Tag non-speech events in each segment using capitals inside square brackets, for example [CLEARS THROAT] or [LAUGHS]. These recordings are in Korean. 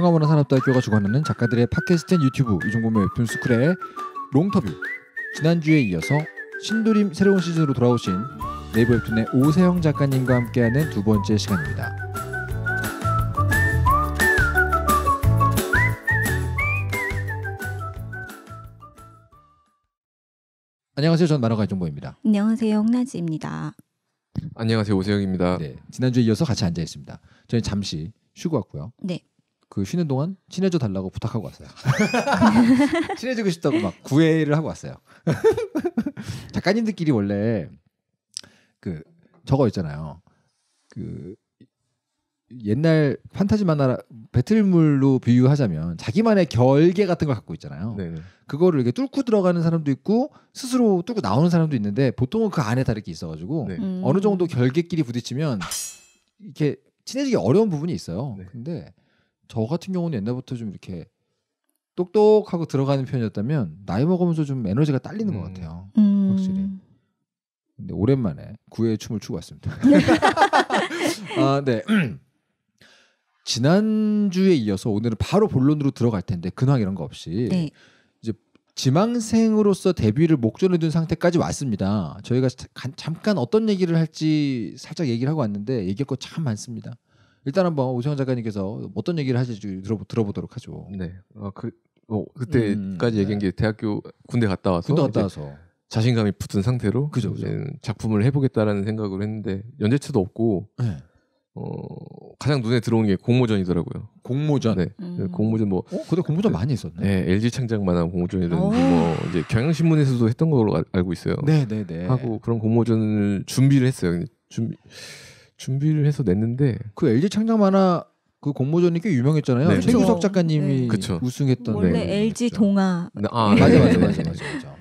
충암문화산업대학교가 주관하는 작가들의 팟캐스트 앤 유튜브 이종범의 웹툰스쿨의 롱터뷰 지난주에 이어서 신도림 새로운 시즌으로 돌아오신 네이버 웹툰의 오세영 작가님과 함께하는 두 번째 시간입니다. 안녕하세요. 전 만화가 이종범입니다. 안녕하세요. 홍나지입니다. 안녕하세요. 오세영입니다. 네, 지난주에 이어서 같이 앉아 있습니다. 저희 잠시 쉬고 왔고요. 네. 그 쉬는 동안 친해져 달라고 부탁하고 왔어요. [LAUGHS] 친해지고 싶다고 막 구애를 하고 왔어요. [LAUGHS] 작가님들끼리 원래 그 저거 있잖아요. 그 옛날 판타지 만화 배틀물로 비유하자면 자기만의 결계 같은 걸 갖고 있잖아요. 네네. 그거를 이렇게 뚫고 들어가는 사람도 있고 스스로 뚫고 나오는 사람도 있는데 보통은 그 안에 다르게 있어가지고 네. 음. 어느 정도 결계끼리 부딪히면 이렇게 친해지기 어려운 부분이 있어요. 네. 근데 저 같은 경우는 옛날부터 좀 이렇게 똑똑하고 들어가는 편이었다면 나이 먹으면서 좀 에너지가 딸리는 것 음. 같아요. 음. 확실히. 근데 오랜만에 구애 춤을 추고 왔습니다. [LAUGHS] 아, 네. [CLEARS THROAT] 지난주에 이어서 오늘은 바로 본론으로 들어갈 텐데 근황 이런 거 없이 네. 이제 지망생으로서 데뷔를 목전에 둔 상태까지 왔습니다. 저희가 잠깐 어떤 얘기를 할지 살짝 얘기를 하고 왔는데 얘기할 거 참 많습니다. 일단 한번 오세영 작가님께서 어떤 얘기를 하실지 들어보, 도록 하죠. 네. 아, 그, 어, 그때까지 음, 네. 얘기한 네. 게 대학교 군대 갔다 와서 군대 갔다 와서 자신감이 붙은 상태로 그죠, 그죠. 작품을 해보겠다라는 생각을 했는데 연재처도 없고 네. 어, 가장 눈에 들어온 게 공모전이더라고요. 공모전. 네. 음. 네, 공모전 뭐. 어, 근데 공모전 많이 있었네. 네, LG 창작만한 공모전이라든지 어. 뭐 이제 경향신문에서도 했던 걸로 알, 고 있어요. 네, 네, 네. 하고 그런 공모전을 준비를 했어요. 준비 준비를 해서 냈는데 그 LG 창작 만화 그 공모전이 꽤 유명했잖아요. 네. 최규석 작가님이 네. 우승했던 원래 네. LG 동화 네. 아, 아 맞아 맞아 맞아. 맞아.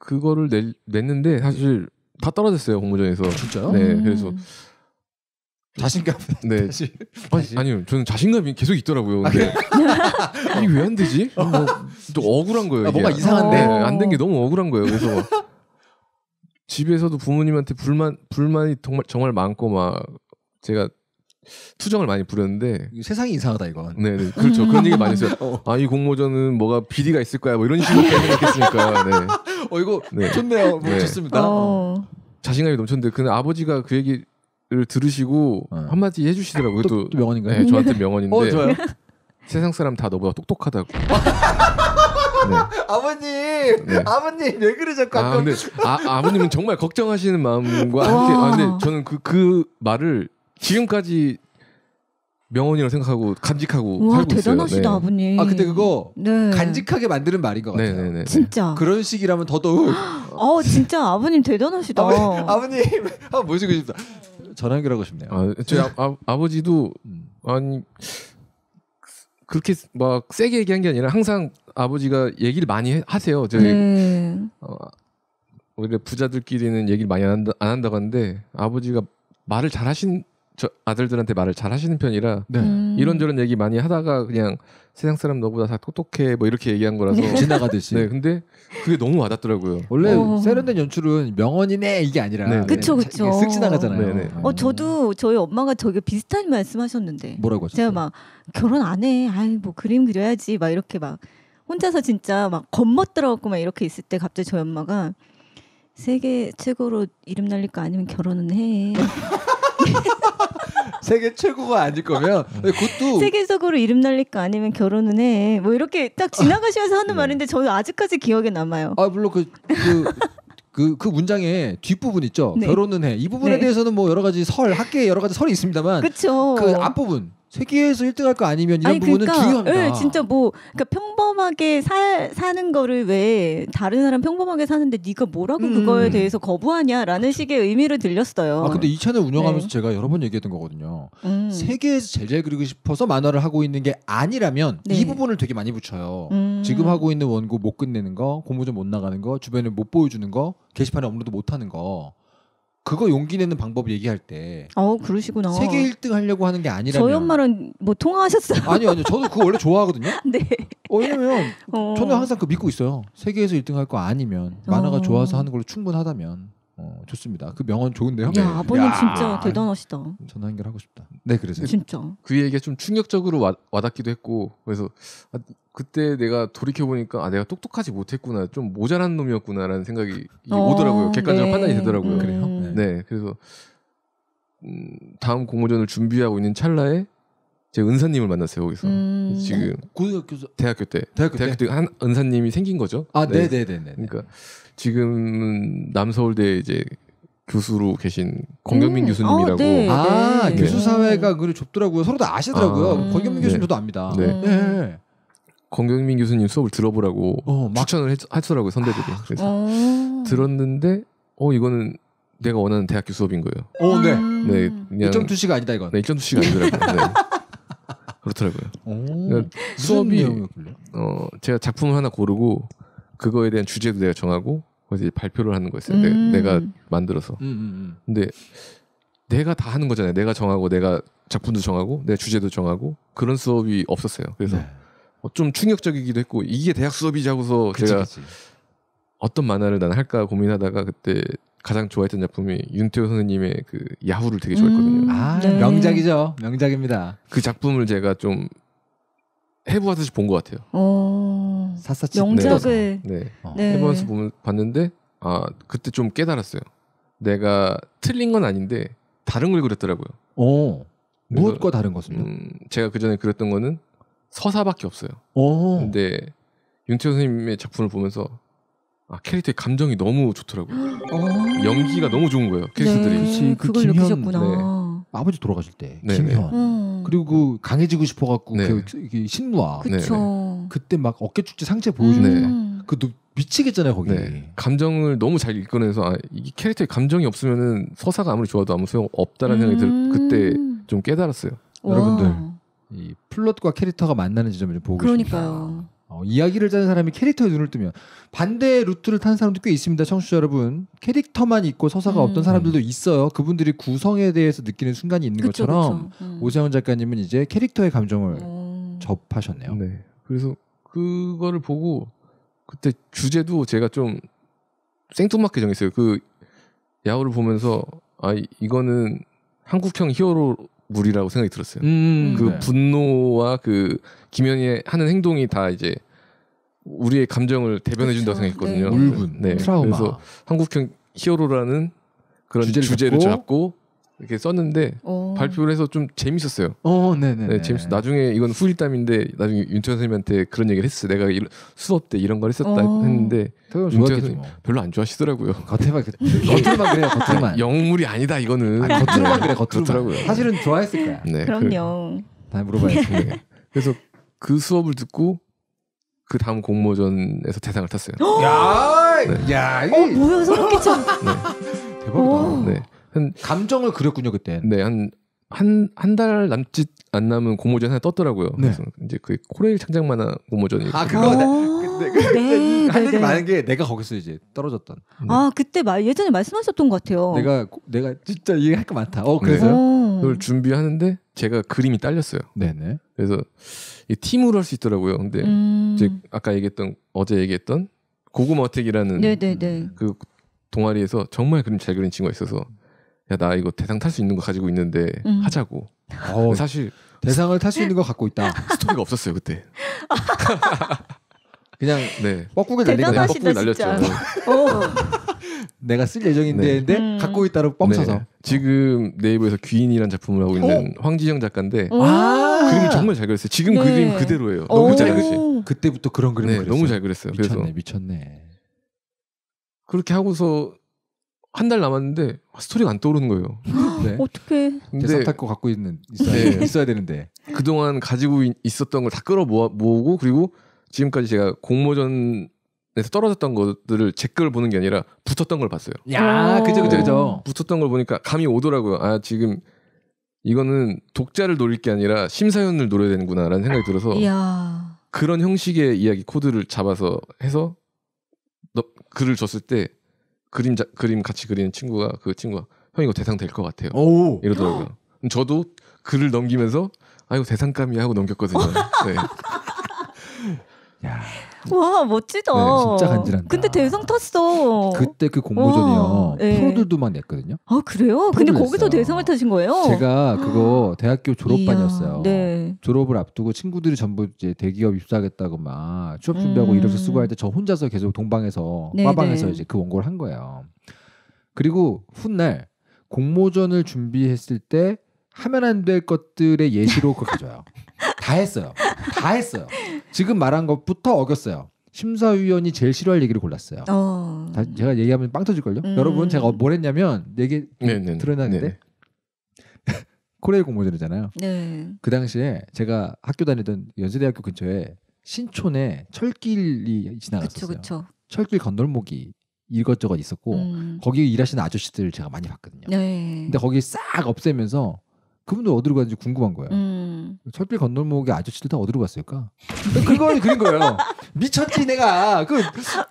그거를 낼, 냈는데 사실 다 떨어졌어요 공모전에서. 아, 진짜요? 네, 음. 그래서 자신감. 네. 다시, [LAUGHS] 다시. 아니, 요 저는 자신감이 계속 있더라고요. 근데 아, 이게 왜 안 되지? 뭐, [LAUGHS] 또 억울한 거예요. 아, 뭔가 이상한데 네, 안된 게 어. 너무 억울한 거예요. 그래서 집에서도 부모님한테 불만 불만이 정말 정말 많고 막 제가 투정을 많이 부렸는데 세상이 이상하다 이건. 네, 네 그렇죠. 그런 얘기 많이 했어요. [LAUGHS] 어. 아이 공모전은 뭐가 비리가 있을 거야 뭐 이런 식으로 생각했으니까. 네. [LAUGHS] 어 이거 네. 좋네요. 뭐 네. 좋습니다. 어. 어. 자신감이 넘쳤는데 그 아버지가 그 얘기를 들으시고 어. 한마디 해주시더라고요. 또, 또 명언인가요? 네, 저한테 명언인데. 어, [LAUGHS] 세상 사람 다 너보다 똑똑하다고. 네. [LAUGHS] 아버님, 네. 아버님 왜 그러죠? 아, 근데 아, 아버님은 정말 걱정하시는 마음과 함께. 아, 근데 저는 그, 그 말을 지금까지 명언이라고 생각하고 간직하고 와, 살고 대단하시다, 있어요. 네. 아버님. 아 근데 그거 네. 간직하게 만드는 말인 것 같아요. 네네네. 네, 네, 진짜. 그런 식이라면 더더욱. [GASPS] 어 진짜 아버님 대단하시다. 아버, 님 한번 모시고 싶다. 전화연결하고 싶네요. 아, 저희 아, 아, 버지도 음. 아니 그, 그렇게 막 세게 얘기한 게 아니라 항상 아버지가 얘기를 많이 하세요. 저희 네. 어, 오히 부자들끼리는 얘기를 많이 안, 한다, 안 한다고 하는데 아버지가 말을 잘 하신 저 아들들한테 말을 잘 하시는 편이라 네. 음. 이런저런 얘기 많이 하다가 그냥 세상 사람 너보다 다 똑똑해 뭐 이렇게 얘기한 거라서 네. 지나가듯이 네 근데 그게 너무 와닿더라고요 원래 어. 세련된 연출은 명언이네 이게 아니라 네, 네. 그쵸 그쵸 쓱 지나가잖아요 네네. 네. 음. 어 저도 저희 엄마가 저게 비슷한 말씀하셨는데 뭐라고 하셨어요? 제가 막 결혼 안해 아이 뭐 그림 그려야지 막 이렇게 막 혼자서 진짜 막 겁먹더라고 막 이렇게 있을 때 갑자기 저희 엄마가 세계 최고로 이름 날릴 거 아니면 결혼은 해. [LAUGHS] 세계 최고가 아닐 거면 그것도 [LAUGHS] 세계적으로 이름 날릴 거 아니면 결혼은 해. 뭐 이렇게 딱 지나가시면서 하는 네. [LAUGHS] 말인데 저는 아직까지 기억에 남아요. 아 물론 그, 그 그, 그 문장의 뒷부분 있죠. 네. 결혼은 해. 이 부분에 네. 대해서는 뭐 여러 가지 설, 학계에 여러 가지 설이 있습니다만. 그쵸. 그 앞부분. 세계에서 1등할 거 아니면 이런 아니, 부분 그러니까, 중요합니다. 예, 진짜 뭐 그러니까 평범하게 사, 사는 거를 왜 다른 사람 평범하게 사는데 네가 뭐라고 음. 그거에 대해서 거부하냐라는 식의 의미를 들렸어요. 아 근데 이 채널 운영하면서 네. 제가 여러 번 얘기했던 거거든요. 음. 세계에서 제일 잘 그리고 싶어서 만화를 하고 있는 게 아니라면 네. 이 부분을 되게 많이 붙여요. 음. 지금 하고 있는 원고 못 끝내는 거, 공모전 못 나가는 거, 주변에 못 보여주는 거, 게시판에 업로드 못 하는 거. 그거 용기 내는 방법 얘기할 때. 어 그러시구나. 세계 1등 하려고 하는 게 아니라. 저희 엄마는 뭐 통화하셨어요? 아니요 아니요 저도 그거 원래 좋아하거든요. [LAUGHS] 네. 어, 왜냐면 어. 저는 항상 그 믿고 있어요. 세계에서 1등 할 거 아니면 어. 만화가 어. 좋아서 하는 걸로 충분하다면. 어, 좋습니다. 그 명언 좋은데요? 네. 야, 아버님 야. 진짜 대단하시다. 전화 연결하고 싶다. 네, 그래서 진짜. 그 얘기가 좀 충격적으로 와, 와닿기도 했고 그래서 아, 그때 내가 돌이켜 보니까 아 내가 똑똑하지 못했구나, 좀 모자란 놈이었구나라는 생각이 어, 오더라고요. 객관적으로 네. 판단이 되더라고요. 음. 그래요? 네. 네, 그래서 음, 다음 공모전을 준비하고 있는 찰나에 제 은사님을 만났어요 거기서 음... 지금 네. 고등학교 대학교 때 대학교, 대학교 때 한 은사님이 생긴 거죠. 아, 네, 네, 네, 네. 네 그러니까 지금 남서울대 이제 교수로 계신 권경민 네. 교수님이라고. 아, 네. 아 네. 교수 사회가 그 좁더라고요. 서로 다 아시더라고요. 아, 권경민 교수님 네. 저도 압니다. 네. 네. 권경민 교수님 수업을 들어보라고 어, 막... 추천을 했, 하더라고요 선배들이. 아, 그래서 어. 들었는데 어 이거는 내가 원하는 대학교 수업인 거예요. 어, 네. 음. 네, 그냥 1.2시가 아니다 이건. 네, 1.2시가 아니더라고요. 네. [LAUGHS] 그렇더라고요. 그 수업이 어 제가 작품을 하나 고르고 그거에 대한 주제도 내가 정하고 이제 발표를 하는 거였어요. 음. 내, 가 만들어서. 음, 음, 음, 근데 내가 다 하는 거잖아요. 내가 정하고 내가 작품도 정하고 내 주제도 정하고 그런 수업이 없었어요. 그래서 네. 어, 좀 충격적이기도 했고 이게 대학 수업이자고서 제가 그치. 어떤 만화를 나는 할까 고민하다가 그때 가장 좋아했던 작품이 윤태호 선생님의 그 야후를 되게 좋아했거든요. 음. 아 네. 명작이죠. 명작입니다. 그 작품을 제가 좀 해부하듯이 본 것 같아요. 어... 샅샅이 명작을 네. 네. 어. 네. 네. 해부하면서 보면, 봤는데 아 그때 좀 깨달았어요. 내가 틀린 건 아닌데 다른 걸 그렸더라고요. 오. 무엇과 다른 것은요? 음, 제가 그 전에 그렸던 거는 서사밖에 없어요. 오. 근데 윤태호 선생님의 작품을 보면서 아, 캐릭터의 감정이 너무 좋더라고요. 오. [GASPS] 어. 연기가 너무 좋은 거예요. 캐릭터들이. 네, 그 그걸 느끼셨구나. 네. 아버지 돌아가실 때 네네. 김현. 네. 음. 그리고 그 강해지고 싶어갖고 네. 그, 신누아 그쵸. 네, 네. 그때 막 어깨 축제 상체 보여주는 음. 그 미치겠잖아요 거기 네. 감정을 너무 잘 이끌어내서 아, 이 캐릭터에 감정이 없으면은 서사가 아무리 좋아도 아무 소용 없다라는 음. 생각이 들 음. 그때 좀 깨달았어요 와. 여러분들 이 플롯과 캐릭터가 만나는 지점을 좀 보고 싶습니다. 어, 이야기를 짜는 사람이 캐릭터에 눈을 뜨면 반대 루트를 탄 사람도 꽤 있습니다. 청취자 여러분 캐릭터만 있고 서사가 음. 없던 사람들도 있어요. 그분들이 구성에 대해서 느끼는 순간이 있는 그쵸, 것처럼 그쵸. 음. 오세훈 작가님은 이제 캐릭터의 감정을 음. 접하셨네요. 네. 그래서 그거를 보고 그때 주제도 제가 좀 생뚱맞게 정했어요. 그 야호를 보면서 아 이거는 한국형 히어로 물이라고 생각이 들었어요. 음, 음, 음. 그 네. 분노와 그김연희의 하는 행동이 다 이제 우리의 감정을 대변해 준다고 생각했거든요. 네. 울분, 네. 트라우마. 그래서 한국형 히어로라는 그런 주제를, 주제를 잡고, 잡고 이렇게 썼는데 오. 어. 발표를 해서 좀 재밌었어요. 어, 네네. 네, 네, 네, 네. 재밌어. 나중에 이건 후일담인데 나중에 윤태원 선생님한테 그런 얘기를 했어. 내가 일, 수업 때 이런 걸 했었다 오. 어. 했는데 윤태원 선생님 뭐. 별로 안 좋아하시더라고요. 겉에만 겉에만 그래요. 겉에만 영물이 아니다 이거는. 아니, 겉으로만 그래 겉으로라 사실은 좋아했을 거야. 네, 그럼요. 다 물어봐야지. 네. 그래서 그 수업을 듣고 그 다음 공모전에서 대상을 탔어요. 야, 네. 야, 이 어, 뭐야 소름 끼 네. 대박이다. 오. 네. 한 감정을 그렸군요 그때. 네, 한 한 한 달 남짓 안 남은 고모전 하나 떴더라고요. 네. 그래서 이제 그 코레일 창작 만화 고모전이아 그거 나, 네. 근데 아. 그, 네, 그, 네, 할 그, 그, 네, 얘기 네. 많은 게 내가 거기서 이제 떨어졌던. 아 그때 말 예전에 말씀하셨던 것 같아요. 내가 내가 진짜 이해할 거 많다. 어 그래서 그걸 준비하는데 제가 그림이 딸렸어요. 네네. 그래서 팀으로 할 수 있더라고요. 근데 음. 이제 아까 얘기했던 어제 얘기했던 고구마 어택이라는 네네네. 그 동아리에서 정말 그림 잘 그린 친구가 있어서 야나 이거 대상 탈 수 있는 거 가지고 있는데 음. 하자고. 어, 사실 대상을 탈 수 있는 거 갖고 있다. [LAUGHS] 스토리가 없었어요 그때. [LAUGHS] 그냥 네. 뻐꾸기 날리고 내 뻐꾸기 날렸죠. 네. 내가 쓸 예정인데 네. 음. 갖고 있다로 뻥쳐서 네. 지금 네이버에서 귀인이란 작품을 하고 있는 오. 황지영 작가인데 아~ 그림을 정말 잘 그렸어요. 지금 그 네. 그림 그대로예요. 너무 잘그렸어요 그때부터 그런 그림을 네, 그렸어요. 너무 잘 그렸어요. 미쳤네, 그래서 미쳤네. 그렇게 하고서 한달 남았는데 아, 스토리가 안 떠오르는 거예요. [GASPS] 네. 어떻게? 대상 탈거 갖고 있는 있어야, 네. [LAUGHS] 있어야 되는데 그동안 가지고 있었던 걸 다 끌어 모으고 그리고 지금까지 제가 공모전 에서 떨어졌던 것들을 제 걸 보는 게 아니라 붙었던 걸 봤어요. 야, 그죠, 그죠, 그죠. 붙었던 걸 보니까 감이 오더라고요. 아, 지금 이거는 독자를 노릴 게 아니라 심사위원을 노려야 되는구나라는 생각이 들어서 야 그런 형식의 이야기 코드를 잡아서 해서 너, 글을 줬을 때 그림 자, 그림 같이 그리는 친구가 그 친구가 형 이거 대상 될 것 같아요. 오. 이러더라고요. 저도 글을 넘기면서 아이고 대상감이 하고 넘겼거든요. [LAUGHS] 네. 야. 와 멋지다. 네, 진짜 간지난다. 근데 대상 탔어. 그때 그 공모전이요. 네. 프로들도만 냈거든요. 아 그래요? 근데 냈어요. 거기서 대상을 타신 거예요? 제가 그거 대학교 졸업반이었어요. 네. 졸업을 앞두고 친구들이 전부 이제 대기업 입사하겠다고 막 취업 준비하고 음. 이력서 쓰고 할때 저 혼자서 계속 동방에서 네, 방에서 네. 이제 그 원고를 한 거예요. 그리고 훗날 공모전을 준비했을 때 하면 안 될 것들의 예시로 그거 가요다 [LAUGHS] 했어요. 다 했어요. 지금 말한 것부터 어겼어요. 심사위원이 제일 싫어할 얘기를 골랐어요. 어. 다, 제가 얘기하면 빵 터질걸요. 음. 여러분 제가 뭘 했냐면 얘기 들어놨는데 네, 네, 네. [LAUGHS] 코레일 공모전이잖아요. 네. 그 당시에 제가 학교 다니던 연세대학교 근처에 신촌에 철길이 지나갔었어요. 그쵸, 그쵸. 철길 건널목이 이것저것 있었고 음. 거기 일하시는 아저씨들 제가 많이 봤거든요. 네. 근데 거기 싹 없애면서 그분들 어디로 갔는지 궁금한 거예요. 음. 철길 건널목의 아저씨들 다 어디로 갔을까? 그걸 그린 거예요. 미쳤지 내가. 그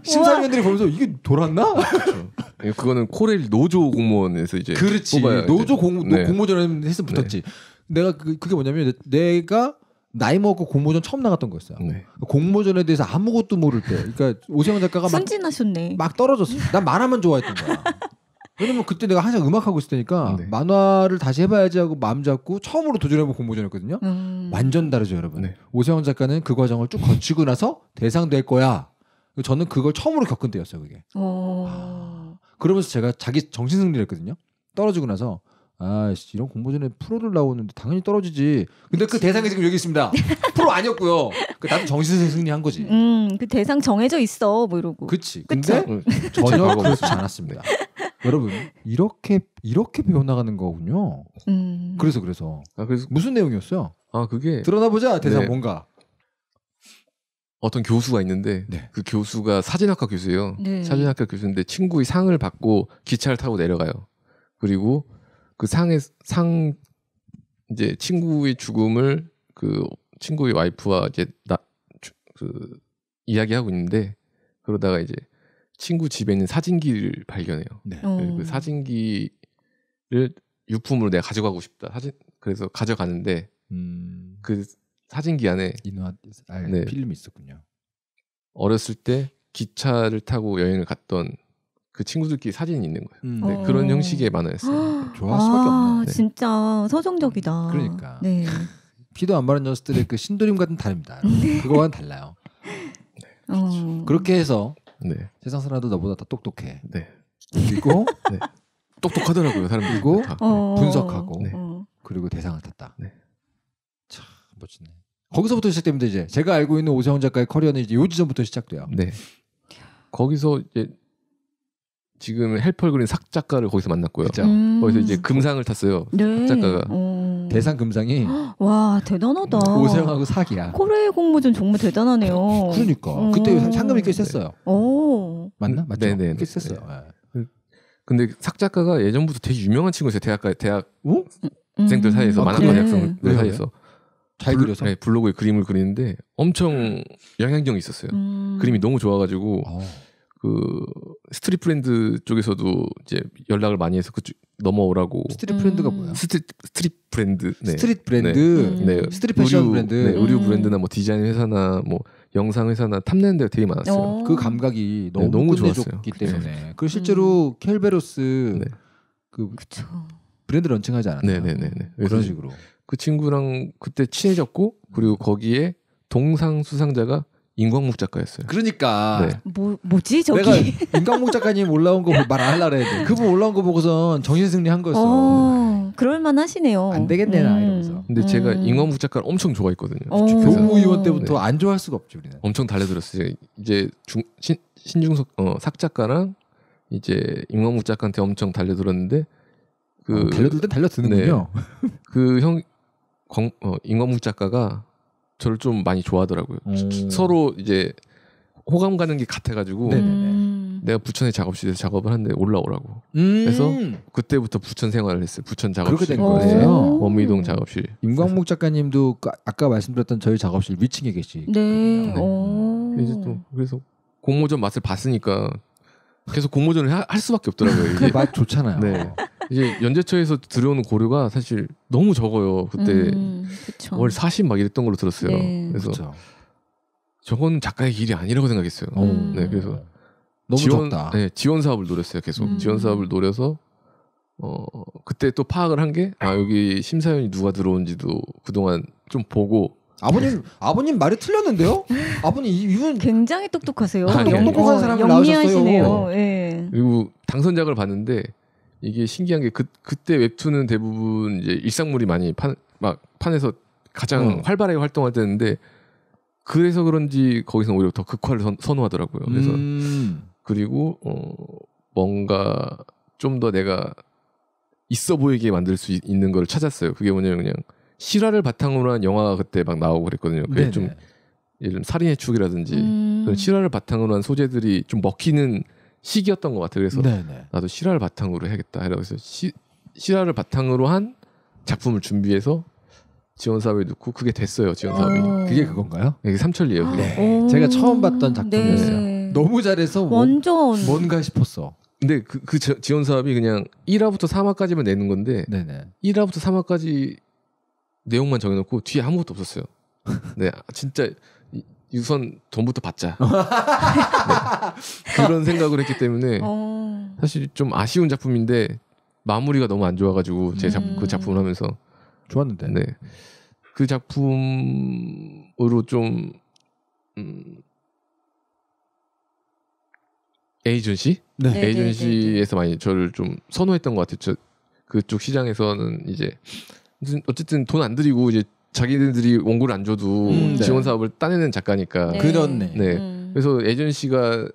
심사위원들이 보면서 이게 돌았나? 그렇죠. 예, 그거는 코레일 노조 공무원에서 이제 그렇지. 노조 공 네. 공모전 해서 붙었지. 네. 내가 그, 그게 뭐냐면 내가 나이 먹고 공모전 처음 나갔던 거였어요. 네. 공모전에 대해서 아무것도 모를 때, 그러니까 오세훈 작가가 막, 막 떨어졌어. 난 말하면 좋아했던 거야. 왜냐면 그때 내가 항상 음악하고 있을 테니까 네. 만화를 다시 해봐야지 하고 마음 잡고 처음으로 도전해본 공모전이었거든요. 음. 완전 다르죠, 여러분. 네. 오세훈 작가는 그 과정을 쭉 거치고 나서 대상될 거야. 저는 그걸 처음으로 겪은 때였어요, 그게. 아, 그러면서 제가 자기 정신 승리를 했거든요. 떨어지고 나서 아, 이런 공모전에 프로를 나오는데 당연히 떨어지지. 근데 그 그치. 그 대상이 지금 여기 있습니다. 프로 아니었고요. 그 나도 정신세 승리한 거지. 음, 그 대상 정해져 있어, 뭐 이러고. 그치. 근데 그쵸? 네. 전혀 그렇지 않았습니다. 네. 여러분 이렇게 이렇게 배워나가는 거군요. 음. 그래서 그래서 아, 그래서 무슨 내용이었어요? 아 그게 드러나 보자 대상 네. 뭔가 어떤 교수가 있는데 네. 그 교수가 사진학과 교수예요. 네. 사진학과 교수인데 친구의 상을 받고 기차를 타고 내려가요. 그리고 그 상의 상 이제 친구의 죽음을 그 친구의 와이프와 이제 나 그 이야기하고 있는데 그러다가 이제 친구 집에 있는 사진기를 발견해요. 네. 네 그 어. 사진기를 유품으로 내가 가져가고 싶다. 사진 그래서 가져가는데 음... 그 사진기 안에 인화 아, 네. 필름이 있었군요. 어렸을 때 기차를 타고 여행을 갔던 그 친구들끼리 사진이 있는 거예요. 음. 네, 어. 그런 형식의 만화였어요. [GASPS] 좋아할 수밖에 아, 없네. 네. 진짜 서정적이다. 그러니까. 네. 피도 안 마른 녀석들의 그 신도림과는 다릅니다. [LAUGHS] 네. 그거와는 달라요. 그렇죠. 어... 그렇게 해서 네. 세상 사람도 나보다 다 똑똑해. 네. 그리고 [LAUGHS] 네. 똑똑하더라고요 사람들이 고 네, 어, 분석하고 네. 어. 그리고 대상을 탔다. 네. 참 멋지네. 거기서부터 시작됩니다 이제 제가 알고 있는 오세훈 작가의 커리어는 이제 요 지점부터 시작돼요. 네. 거기서 이제 지금 헬펄 그린 삭 작가를 거기서 만났고요. 음. 거기서 이제 음. 금상을 탔어요. 네. 삭 작가가 어. 대상 금상이 와 대단하다. 오세훈하고 사기야. 코레 공모전 정말 대단하네요. 그러니까 어. 그때 상금이 꽤 셌어요. 어. 맞나 맞죠? 네네. 네, 네. 꽤 셌어요. 네. 근데 삭 작가가 예전부터 되게 유명한 친구였어요. 대학 대학 어? 생들 음. 사이에서 만화과 아, 네. 대학생들 사이에서 잘 블, 그려서 네, 블로그에 그림을 그리는데 엄청 영향력이 있었어요. 음. 그림이 너무 좋아가지고. 어. 그 스트릿 브랜드 쪽에서도 이제 연락을 많이 해서 그쪽 넘어오라고. 스트릿 브랜드가 뭐야? 스트릿 스트릿 브랜드. 네. 스트릿 브랜드. 네. 음. 네. 스트릿 패션 의류, 브랜드. 네. 의류 음. 브랜드나 뭐 디자인 회사나 뭐 영상 회사나 탐내는 데가 되게 많았어요. 어. 그 감각이 네, 너무, 너무 좋았기 때문에. 그 실제로 음. 켈베로스 네. 그 그쵸. 브랜드 런칭하지 않았나? 네네네. 네, 그런 식으로. 그 친구랑 그때 친해졌고 그리고 거기에 동상 수상자가 임광목 작가였어요. 그러니까 네. 뭐 뭐지 저기 내가 임광목 [LAUGHS] 작가님 올라온 거 말안 할라 그랬는데 그분 올라온 거 보고선 정신승리 한 거였어. 어, 그럴 만하시네요. 안 되겠네 나 음. 이러면서. 근데 음. 제가 임광목 작가를 엄청 좋아했거든요. 어. 교무위원 때부터 네. 안 좋아할 수가 없죠 우리는. 엄청 달려들었어요. 이제 중, 신, 신중석 어, 삭 작가랑 이제 임광목 작가한테 엄청 달려들었는데 그 어, 달려들 땐 달려드는군요. 네. 그형 어, 임광목 작가가 저를 좀 많이 좋아하더라고요. 오. 음. 서로 이제 호감 가는 게 같아가지고 음. 음. 내가 부천에 작업실에서 작업을 하는데 올라오라고. 음. 그래서 그때부터 부천 생활을 했어요. 부천 작업실. 그렇게 된 네. 거예요. 원미동 작업실. 임광목 작가님도 그 아까 말씀드렸던 저희 작업실 위층에 계시거든요. 네. 네. 이제 어. 또 그래서 공모전 맛을 봤으니까 계속 공모전을 하, 할 수밖에 없더라고요. 그 이게 맛 좋잖아요. 네. 이제 연재처에서 들여오는 고려가 사실 너무 적어요. 그때 음, 월40막 이랬던 걸로 들었어요. 네. 그래서 그쵸. 저건 작가의 길이 아니라고 생각했어요. 음. 네, 그래서 너무 지원, 적다. 네, 지원 사업을 노렸어요. 계속 음. 지원 사업을 노려서 어 그때 또 파악을 한 게 아 여기 심사위원이 누가 들어온지도 그동안 좀 보고 아버님 아버님 말이 틀렸는데요? 아버님 이분 굉장히 똑똑하세요. 아, 네. 영똑똑한 사람을 어, 영리하시네요. 예. 네. 그리고 당선작을 봤는데 이게 신기한 게 그 그때 웹툰은 대부분 이제 일상물이 많이 판 막 판에서 가장 어. 활발하게 활동할 때였는데 그래서 그런지 거기서 오히려 더 극화를 선, 호하더라고요 그래서 음. 그리고 어 뭔가 좀 더 내가 있어 보이게 만들 수 있, 는걸 찾았어요. 그게 뭐냐면 그냥 실화를 바탕으로 한 영화가 그때 막 나오고 그랬거든요. 그게 네네. 좀 예를 들면 살인의 축이라든지 음. 실화를 바탕으로 한 소재들이 좀 먹히는 시기였던 것 같아요. 그래서 네네. 나도 실화를 바탕으로 해야겠다. 그래서 시, 실화를 바탕으로 한 작품을 준비해서 지원 사업에 넣고 그게 됐어요. 지원 사업이. 어. 그게 그건가요? 네, 이게 삼천리예요. 그게. 아, 네. 제가 처음 봤던 네. 작품이었어요. 네. 너무 잘해서 완전 뭔가 싶었어. 근데 그, 그 지원 사업이 그냥 1화부터 3화까지만 내는 건데 네네. 1화부터 3화까지 내용만 정해놓고 뒤에 아무것도 없었어요. [LAUGHS] 네, 진짜 유선 돈부터 받자 네. 그런 생각을 했기 때문에 어... 사실 좀 아쉬운 작품인데 마무리가 너무 안 좋아가지고 제 작품 그 음... 그 작품을 하면서 좋았는데 네. 그 작품으로 좀 음, 에이전시 네. 네 에이전시에서 네, 네, 많이 저를 좀 선호했던 것 같아요. 저 그쪽 시장에서는 이제 어쨌든 돈 안 들이고 이제 자기들이 원고를 안 줘도 음, 네. 지원 사업을 따내는 작가니까. 네. 그렇네. 음. 네. 음. 그래서 에이전시가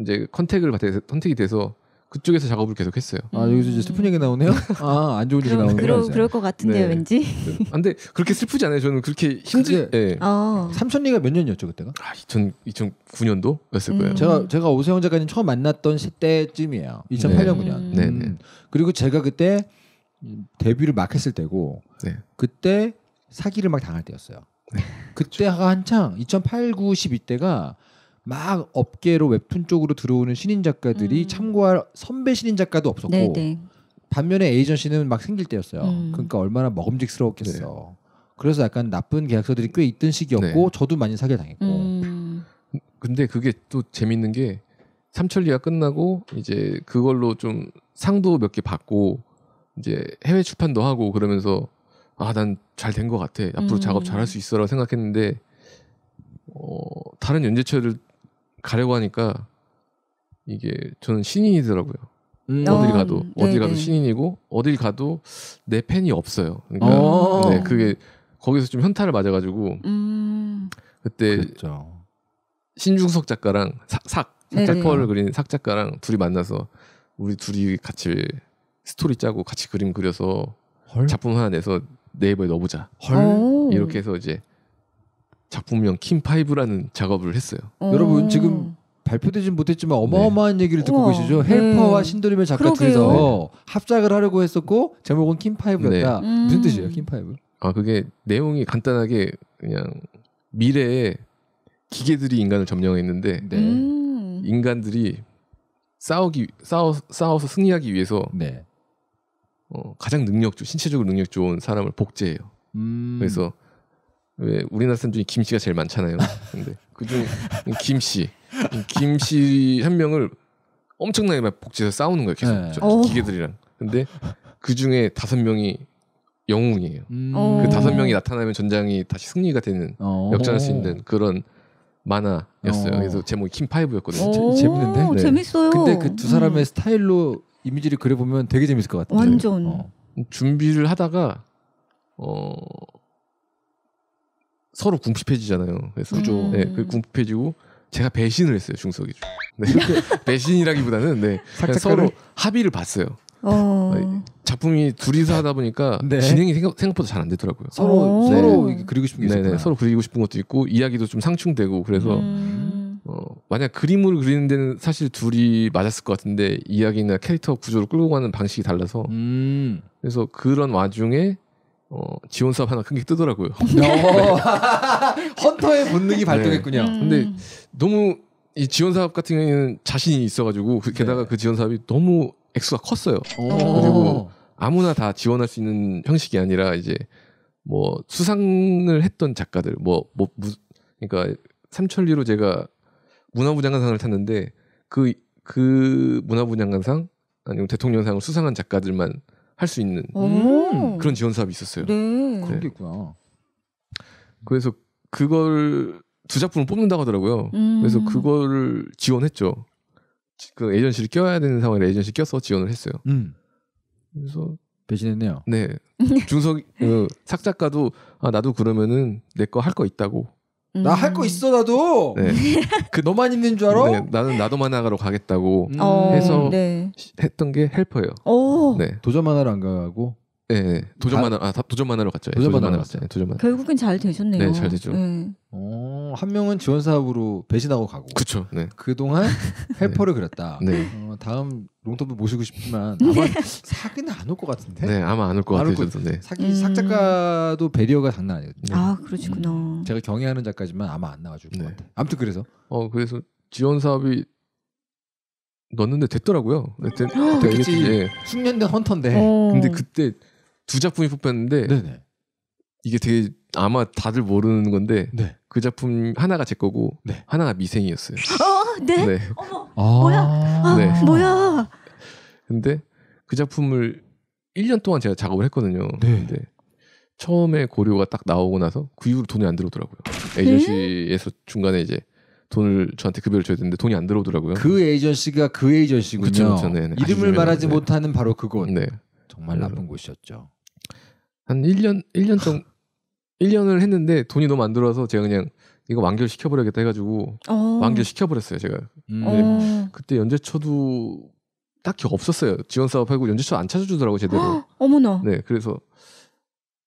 이제 컨택을 받아 컨택이 돼서 그쪽에서 작업을 계속했어요. 아 여기서 이제 슬픈 얘기 나오네요. 음. 아안 좋은 얘기 나오네요. 그러, 네. 그럴 것 같은데 네. 왠지. 네. 아, 근데 그렇게 슬프지 않아요. 저는 그렇게 힘들. 예. 네. 어. 삼천리가 몇 년이었죠 그때가? 아 2000, 2009년도였을 음. 거예요. 제가 제가 오세훈 작가님 처음 만났던 시대쯤이에요. 2008년 9년. 음. 음. 그리고 제가 그때 데뷔를 막 했을 때고 그때 사기를 막 당할 때였어요. 네. 그때가 한창 2008, 9, 12때가 막 업계로 웹툰 쪽으로 들어오는 신인 작가들이 음. 참고할 선배 신인 작가도 없었고 네, 네. 반면에 에이전시는 막 생길 때였어요. 음. 그러니까 얼마나 먹음직스러웠겠어. 네. 그래서 약간 나쁜 계약서들이 꽤 있던 시기였고 네. 저도 많이 사기 당했고. 음. 근데 그게 또 재밌는 게 삼천리가 끝나고 이제 그걸로 좀 상도 몇 개 받고 이제 해외 출판도 하고 그러면서 아난잘된것 같아 앞으로 음. 작업 잘할 수 있어라고 생각했는데 어, 다른 연재체를 가려고 하니까 이게 저는 신인이더라고요. 음. 어딜 가도 음, 어딜 가도 신인이고 어딜 가도 내 팬이 없어요. 그러니까 어. 네, 그게 거기서 좀 현타를 맞아가지고 음. 그때 그랬죠. 신중석 작가랑 삭, 삭삭작펄를 그린 삭 작가랑 둘이 만나서 우리 둘이 같이 스토리 짜고 같이 그림 그려서 헐? 작품 하나 내서 네이버에 넣어보자. 헐. 이렇게 해서 이제 작품명 킴파이브라는 작업을 했어요. 오. 여러분 지금 발표되진 못했지만 네. 어마어마한 네. 얘기를 듣고 우와. 계시죠. 음. 헬퍼와 네. 신도림의 작가 둘이서 합작을 하려고 했었고 제목은 킴파이브였다. 네. 음. 무슨 뜻이에요, 킴파이브? 아 그게 내용이 간단하게 그냥 미래에 기계들이 인간을 점령했는데 네. 음. 인간들이 싸우기 싸워 싸워서 승리하기 위해서 네. 어, 가장 능력 좋 신체적으로 능력 좋은 사람을 복제해요. 음. 그래서 왜 우리나라 사람 중에 김씨가 제일 많잖아요. 근데 그중 김씨, 김씨 한 명을 엄청나게 막 복제해서 싸우는 거예요. 계속 네. 어. 기계들이랑. 근데 그 중에 다섯 명이 영웅이에요. 음. 어. 그 다섯 명이 나타나면 전장이 다시 승리가 되는 어. 역전할 수 있는 그런 만화였어요. 그래서 제목이 킴파이브였거든요. 재, 재밌는데? 네. 재밌어요. 근데 그 두 사람의 음. 스타일로 이미지를 그려보면 되게 재밌을 것 같아요. 완전. 어. 음, 준비를 하다가 어 서로 궁핍해지잖아요. 그래서 그죠. 음. 네, 그 궁핍해지고 제가 배신을 했어요 중석이 죠 네, [LAUGHS] 배신이라기보다는 네, 서로 합의를 봤어요. 어... 네. 작품이 둘이서 하다 보니까 네. 진행이 생각, 보다 잘 안 되더라고요. 서로 네. 서로 그리고 싶은 게 네, 네. 있어요. 서로 그리고 싶은 것도 있고 이야기도 좀 상충되고 그래서 음... 어, 만약 그림을 그리는 데는 사실 둘이 맞았을 것 같은데 이야기나 캐릭터 구조를 끌고 가는 방식이 달라서 음. 그래서 그런 와중에 어, 지원 사업 하나 큰 게 뜨더라고요. [LAUGHS] 어. [LAUGHS] 헌터의 본능이 네. 발동했군요. 네. 근데 너무 이 지원 사업 같은 경우에는 자신이 있어가지고 그, 게다가 네. 그 지원 사업이 너무 액수가 컸어요. 그리고 아무나 다 지원할 수 있는 형식이 아니라 이제 뭐 수상을 했던 작가들 뭐뭐 뭐, 뭐 그러니까 삼천리로 제가 문화부 장관상을 탔는데 그 그 문화부 장관상 아니면 대통령상을 수상한 작가들만 할 수 있는 그런 지원 사업이 있었어요. 네. 그런 게 있구나. 그래서 그걸 두 작품을 뽑는다고 하더라고요. 음. 그래서 그거를 지원했죠. 그 에이전시를 껴야 되는 상황에 에이전시 껴서 지원을 했어요. 음. 그래서 배신했네요. 네. [LAUGHS] 중석 그작가도아 나도 그러면은 내 거 할거 거 있다고 나할거 음. 있어 나도 네. [LAUGHS] 그 너만 있는 줄 알아? 네, 나는 나도 만화가로 가겠다고 음. 어, 해서 네. 시, 했던 게 헬퍼예요. 오. 네. 도전 만화를 안 가고 네, 도전 만화 아 도전 만화로 갔죠. 도전 만화로 갔죠. 네, 도전 만 결국엔 잘 되셨네요. 네, 잘 되죠. 네. 어, 한 명은 지원 사업으로 배신하고 가고. 그렇죠. 네. 그동안 [LAUGHS] 네. 헬퍼를 그렸다. 네. 어, 다음 롱터브 모시고 싶지만 네. 아마 사기는 안 올 것 같은데. 네, 아마 안 올 것 같아요. 네. 사기 작가도 음. 배리어가 장난 아니거든요. 아, 그러시구나. 음. 제가 경애하는 작가지만 아마 안 나와 줄것 네. 같아 아무튼 그래서 어, 그래서 지원 사업이 넣었는데 됐더라고요. 네, 되, 되 숙련된 헌터인데. 어... 근데 그때 두 작품이 뽑혔는데 네네. 이게 되게 아마 다들 모르는 건데 네. 그 작품 하나가 제 거고 네. 하나가 미생이었어요. 어, 네. 네. 어머, 아~ 뭐야? 아, 네. 뭐야? 근데 그 작품을 1년 동안 제가 작업을 했거든요. 네. 근데 처음에 고려가 딱 나오고 나서 그 이후로 돈이 안 들어오더라고요. 에이전시에서 네? 중간에 이제 돈을 저한테 급여를 줘야 되는데 돈이 안 들어오더라고요. 그 에이전시가 그 에이전시군요. 그쵸, 그쵸, 네, 네. 이름을 말하지 네. 못하는 바로 그곳. 네. 정말 나쁜 네. 곳이었죠. 한 1년 1년 정 1년을 [LAUGHS] 했는데 돈이 너무 안 들어와서 제가 그냥 이거 완결 시켜버려야겠다 해가지고 어. 완결 시켜버렸어요 제가. 음. 어. 그때 연재처도 딱히 없었어요. 지원 사업하고 연재처안 찾아주더라고 제대로. 어머나. 네, 그래서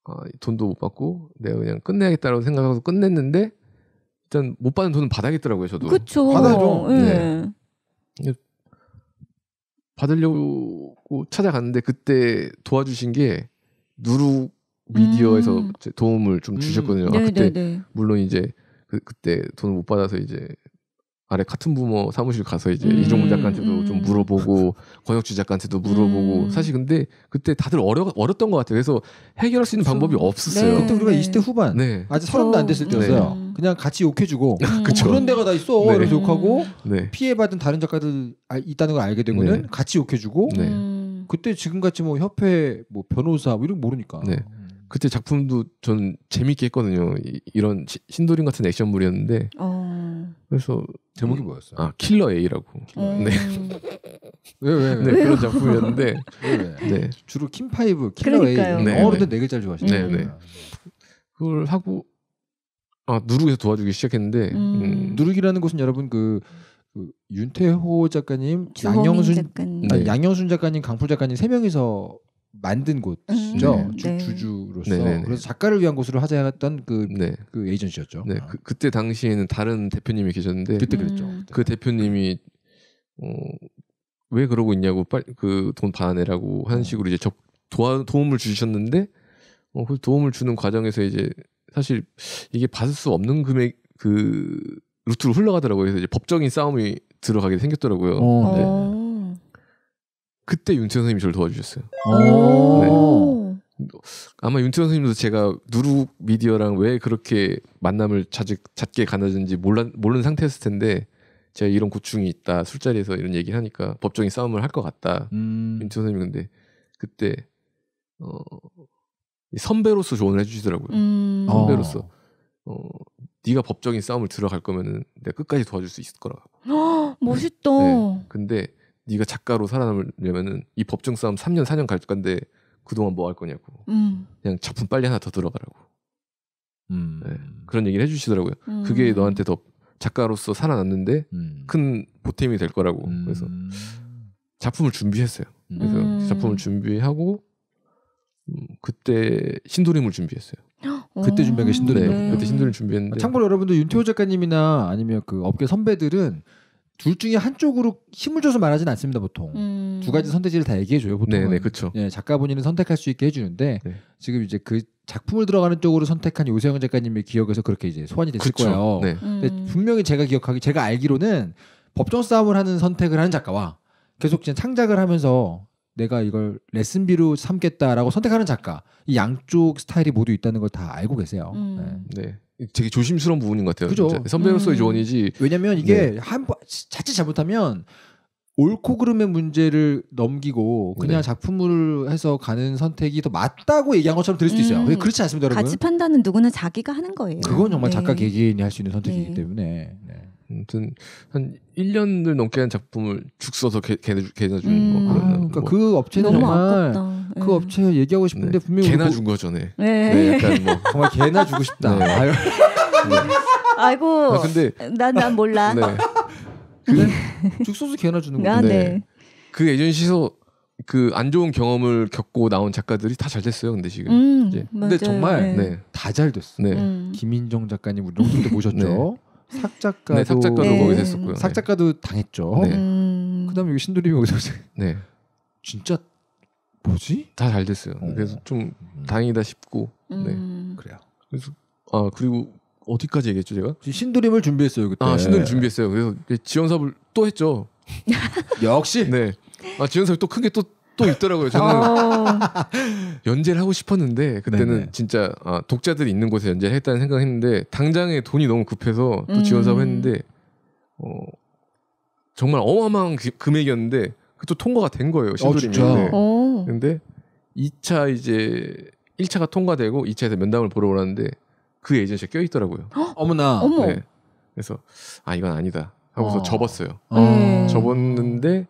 아, 돈도 못 받고 내가 그냥 끝내야겠다라고 생각해서 끝냈는데 일단 못 받는 돈은 받아야겠더라고요 저도. 그렇 받아야죠. 예. 네. 네. 받으려고 찾아갔는데 그때 도와주신 게 누룩 미디어에서 음. 도움을 좀 음. 주셨거든요. 음. 아, 네, 그때 네, 네. 물론 이제 그, 그때 돈을 못 받아서 이제 아래 같은 부모 사무실 가서 이제 음. 이종문 작가한테도 음. 좀 물어보고 권혁주 작가한테도 물어보고 음. 사실 근데 그때 다들 어려 어렸던 것 같아요. 그래서 해결할 수 있는 그렇 방법이 없었어요. 네. 그때 우리가 네. 20대 후반 네. 아직 서른도 안 됐을 음. 때였어요. 네. 그냥 같이 욕해주고 어, [LAUGHS] 그런 데가 다 있어. 이렇게 욕하고 네. 피해받은 다른 작가들 있다는 걸 알게 되고는 같이 욕해주고 네. 음. 그때 지금같이 뭐 협회 뭐 변호사 뭐 이런 거 모르니까. 네. 음. 그때 작품도 전 재밌게 했거든요. 이, 런 신도림 같은 액션물이었는데. 어... 그래서 제목이 음, 뭐였어요? 아 킬러 A라고. 음. 네. 왜왜 네. [LAUGHS] 네, 그런 작품이었는데. 네. 주로 킴파이브 킬러 그러니까요. A. 네, 네, 어른들 네 글자를 좋아하시네요. 네, 그걸 하고 아누룩에서 도와주기 시작했는데 음... 누룩이라는곳은 여러분 그그 윤태호 작가님, 양영순 작가님, 아니, 네, 네. 양영순 작가님, 강풀 작가님 세 명이서 만든 곳이죠 음, 네. 주, 주로서 네네네. 네. 그래서 작가를 위한 곳으로 하자 했던 그, 네. 그 에이전시였죠. 네, 아. 그, 그때 당시에는 다른 대표님이 계셨는데 그때 그랬죠. 음. 그 대표님이 어, 왜 그러고 있냐고 빨리 그돈반해라고한 어. 식으로 이제 적, 도와, 도움을 주셨는데 어, 그 도움을 주는 과정에서 이제 사실 이게 받을 수 없는 금액 그 루트로 흘러가더라고요. 그래서 이제 법적인 싸움이 들어가게 생겼더라고요. 오. 어. 네. 오. 어. 그때 윤태현 선생님이 저를 도와주셨어요. 어. 네. 아마 윤태현 선생님도 제가 누룩 미디어랑 왜 그렇게 만남을 자주, 잦게 가나는지 몰라, 모르는 상태였을 텐데 제가 이런 고충이 있다 술자리에서 이런 얘기를 하니까 법적인 싸움을 할 것 같다 음. 윤태현 선생님 근데 그때 어, 선배로서 조언을 해주시더라고요. 음. 선배로서 어, 네가 법적인 싸움을 들어갈 거면은 내가 끝까지 도와줄 수 있을 거라고. [GASPS] 멋있다. 네. 근데 네가 작가로 살아남으려면은 이 법정 싸움 3년 4년 갈 건데 그동안 뭐 할 거냐고. 음. 그냥 작품 빨리 하나 더 들어가라고. 음. 네. 그런 얘기를 해주시더라고요. 음. 그게 너한테 더 작가로서 살아났는데 음. 큰 보탬이 될 거라고. 음. 그래서 작품을 준비했어요. 그래서 음. 작품을 준비하고 그때 신도림을 준비했어요. 어. 그때 준비한 게 신도네. 네. 그때 신도를 준비했는데. 아, 참고로 여러분들 윤태호 작가님이나 아니면 그 업계 선배들은 둘 중에 한쪽으로 힘을 줘서 말하진 않습니다 보통 음. 두 가지 선택지를 다 얘기해 줘요 보통 네네 그렇죠 예, 작가 본인은 선택할 수 있게 해주는데 네. 지금 이제 그 작품을 들어가는 쪽으로 선택한 요세영 작가님의 기억에서 그렇게 이제 소환이 됐을 그쵸. 거예요 네. 음. 근데 분명히 제가 기억하기 제가 알기로는 법정 싸움을 하는 선택을 하는 작가와 계속 그냥 창작을 하면서 내가 이걸 레슨비로 삼겠다라고 선택하는 작가 이 양쪽 스타일이 모두 있다는 걸 다 알고 계세요. 음. 네. 네. 되게 조심스러운 부분인 것 같아요. 그죠? 선배로서의 음. 조언이지. 왜냐면 이게 네. 한번 자칫 잘못하면 옳고 그름의 문제를 넘기고 그냥 네. 작품을 해서 가는 선택이 더 맞다고 얘기한 것처럼 들을 수도 있어요. 음. 그렇지 않습니다, 여러분. 가치 판단은 누구나 자기가 하는 거예요. 그건 정말 작가 네. 개개인이 할 수 있는 선택이기 네. 때문에. 네. 아무튼 한 1년을 넘게 한 작품을 죽 써서 개나 주는 음. 뭐그 아, 그러니까 뭐. 그 업체는 정말 그 네. 업체 얘기하고 싶은데 네. 분명히 개나 뭐 준 거죠, 네. 네. 네 약간 뭐 [LAUGHS] 정말 개나 주고 싶다. 네. 아 아이고. 아, 근데 난 난 몰라. 네. 그 네. 죽소스 개나 주는 거. 아, 네. 그 에이전시에서 그안 좋은 경험을 겪고 나온 작가들이 다 잘 됐어요. 근데 지금. 음, 이제. 근데 맞아요. 정말 네. 네. 다 잘 됐어. 네. 음. 김인정 작가님 우리 농촌 때 모셨죠. 삭작가도 네, 삭작가도 네. 거기서 했었고요. 삭작가도 당했죠. 네. 음... 그다음에 여기 신도림이 오서 네. 진짜 뭐지? 다 잘 됐어요. 어. 그래서 좀 음. 다행이다 싶고. 음... 네. 그래요. 그래서 아 그리고 어디까지 얘기했죠 제가? 신도림을 준비했어요 그때. 아 신도림 준비했어요. 그래서 지원 사업을 또 했죠. [LAUGHS] 역시. 네. 아 지원 사업 또큰게또 또 있더라고요. 저는 아. [LAUGHS] 연재를 하고 싶었는데 그때는 네네. 진짜 아, 독자들이 있는 곳에 연재를 했다는 생각했는데 당장에 돈이 너무 급해서 또 음. 지원 사업 했는데 어, 정말 어마어마한 기, 금액이었는데 그또 통과가 된 거예요. 신도림인데 어, 어, 근데 2차 이제 1차가 통과되고 2차에서 면담을 보러 오라는데 그 에이전시가 껴 있더라고요. 어머나. 어머. 네. 그래서 아 이건 아니다 하고서 어. 접었어요. 어. 접었는데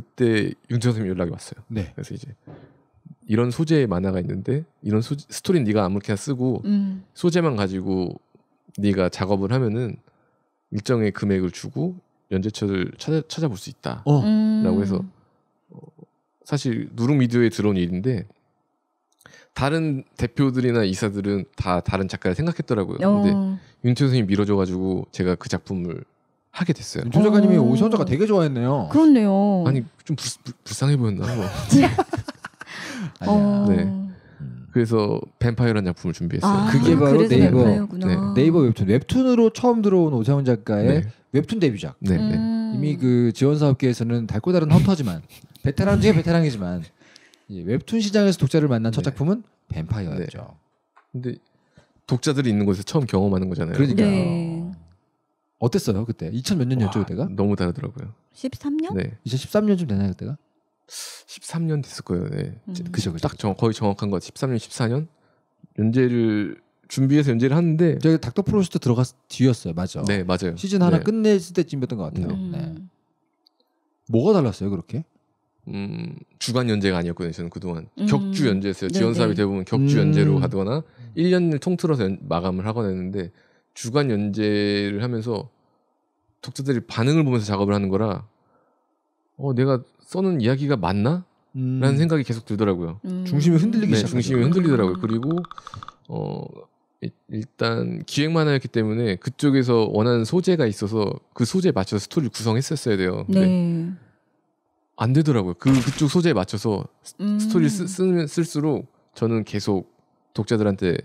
그때 윤태호 선생님 연락이 왔어요. 네. 그래서 이제 이런 소재의 만화가 있는데 이런 소재, 스토리 네가 아무렇게나 쓰고 음. 소재만 가지고 네가 작업을 하면은 일정의 금액을 주고 연재처를 찾아, 찾아볼 수 있다. 어. 라고 음. 해서 어, 사실 누룽 미디어에 들어온 일인데 다른 대표들이나 이사들은 다 다른 작가를 생각했더라고요. 어. 근데 윤태호 선생님 밀어줘가지고 제가 그 작품을 하게 됐어요. 윤 음, 작가님이 오... 어. 오시원 가 되게 좋아했네요. 그렇네요. 아니 좀 불, 불쌍해 보였나? 뭐. [LAUGHS] 어... 네. 음. 그래서 뱀파이어라는 작품을 준비했어요. 아, 그게 바로 네이버 뱀 네. 이버 웹툰 웹툰으로 처음 들어온 오세훈 작가의 네. 웹툰 데뷔작. 네. 네. 음... 이미 그 지원 사업계에서는 달고 다른 헌터지만 [LAUGHS] 베테랑 중에 베테랑이지만 웹툰 시장에서 독자를 만난 첫 네. 작품은 뱀파이어였죠. 네. 근데 독자들이 있는 곳에서 처음 경험하는 거잖아요. 그러니까요. 어땠어요 그때? 2000 몇 년이었죠 그때가? 너무 다르더라고요. 13년? 네. 2013년쯤 되나요 그때가? 13년 됐을 거예요. 네. 음. 그죠, 그죠. 딱 정, 거의 정확한 것 같아요. 13년, 14년 연재를 준비해서 연재를 하는데 저희 닥터 프로스트 들어갔 뒤였어요, 맞죠? 네, 맞아요. 시즌 하나 네. 끝내실 때쯤이었던 것 같아요. 음. 네. 음. 뭐가 달랐어요 그렇게? 음, 주간 연재가 아니었거든요. 저는 그동안 음. 격주 연재였어요 지원 사업이 대부분 격주 연재로 음. 가거나 1년을 통틀어서 연, 마감을 하곤 했는데 주간 연재를 하면서 독자들이 반응을 보면서 작업을 하는 거라 어 내가 써는 이야기가 맞나? 음. 라는 생각이 계속 들더라고요. 음. 중심이 흔들리기 네, 중심이 흔들리더라고요. 그리고 어 일단 기획 만화였기 때문에 그쪽에서 원하는 소재가 있어서 그 소재에 맞춰서 스토리를 구성했었어야 돼요. 근데 네. 안 되더라고요. 그 그쪽 소재에 맞춰서 음. 스토리 쓰, 쓰, 쓸수록 저는 계속 독자들한테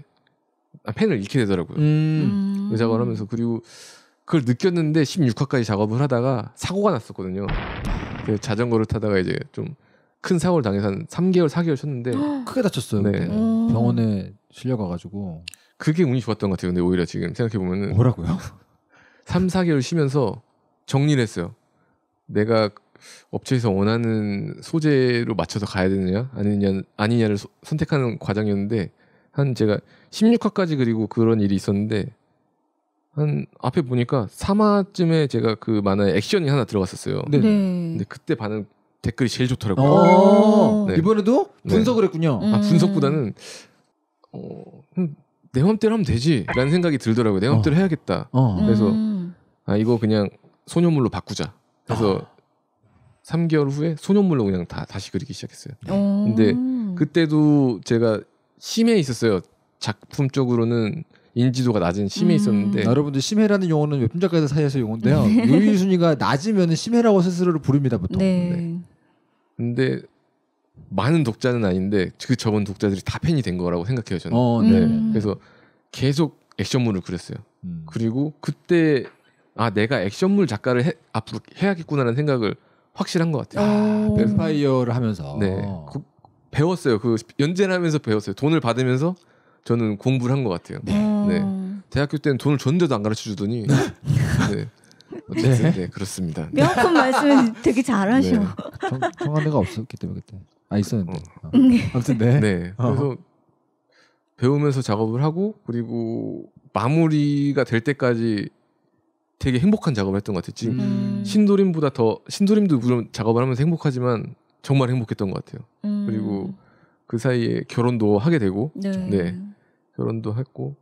아, 펜을 잃게 되더라고요. 음. 음. 작업을 하면서 그리고 그걸 느꼈는데 16화까지 작업을 하다가 사고가 났었거든요. 그 자전거를 타다가 이제 좀 큰 사고를 당해서 한 3개월, 4개월 쉬었는데 [GASPS] 크게 다쳤어요. 네. 음. 병원에 실려가가지고 그게 운이 좋았던 것 같아요. 근데 오히려 지금 생각해 보면은 뭐라고요? 3, [LAUGHS] 4개월 쉬면서 정리를 했어요. 내가 업체에서 원하는 소재로 맞춰서 가야 되느냐 아니냐 아니냐를 소, 선택하는 과정이었는데 한 제가 16화까지 그리고 그런 일이 있었는데 한 앞에 보니까 3화쯤에 제가 그 만화에 액션이 하나 들어갔었어요. 네. 네. 근데 그때 반응 댓글이 제일 좋더라고요. 어. 네. 이번에도 네. 분석을 했군요. 음. 아, 분석보다는 어, 내 맘대로 하면 되지라는 생각이 들더라고요. 내 맘대로 어. 해야겠다. 어. 그래서 음. 아 이거 그냥 소녀물로 바꾸자. 그래서 아. 3개월 후에 소년물로 그냥 다 다시 그리기 시작했어요. 네. 근데 그때도 제가 심해 있었어요. 작품 쪽으로는 인지도가 낮은 심해 음. 있었는데 음. 여러분들 심해라는 용어는 웹툰 작가들 사이에서 용어인데요. 네. [LAUGHS] 요리 순위가 낮으면 심해라고 스스로를 부릅니다 보통. 네. 네. 근데 많은 독자는 아닌데 그 저번 독자들이 다 팬이 된 거라고 생각해요 저는. 어, 네. 음. 그래서 계속 액션물을 그렸어요. 음. 그리고 그때 아 내가 액션물 작가를 해, 앞으로 해야겠구나라는 생각을 확실한 것 같아요. 아, 뱀파이어를 하면서. 네. 어. 그, 배웠어요. 그 연재를 하면서 배웠어요. 돈을 받으면서 저는 공부를 한 것 같아요. 네. 네. 음. 대학교 때는 돈을 전는도안 가르쳐 주더니. 네. 네. 어쨌든 네. 그렇습니다. 네. 명품 말씀 되게 잘하셔. 네. 통, 한데가 없었기 때문에 그때. 아 있었는데. 어. 아. 네. 아무튼 네. 네. 그래서 어. 배우면서 작업을 하고 그리고 마무리가 될 때까지 되게 행복한 작업을 했던 것 같아요. 지금 음. 신도림보다 더 신도림도 물론 작업을 하면서 행복하지만 정말 행복했던 것 같아요. 음. 그리고 그 사이에 결혼도 하게 되고 네. 네. 결혼도 했고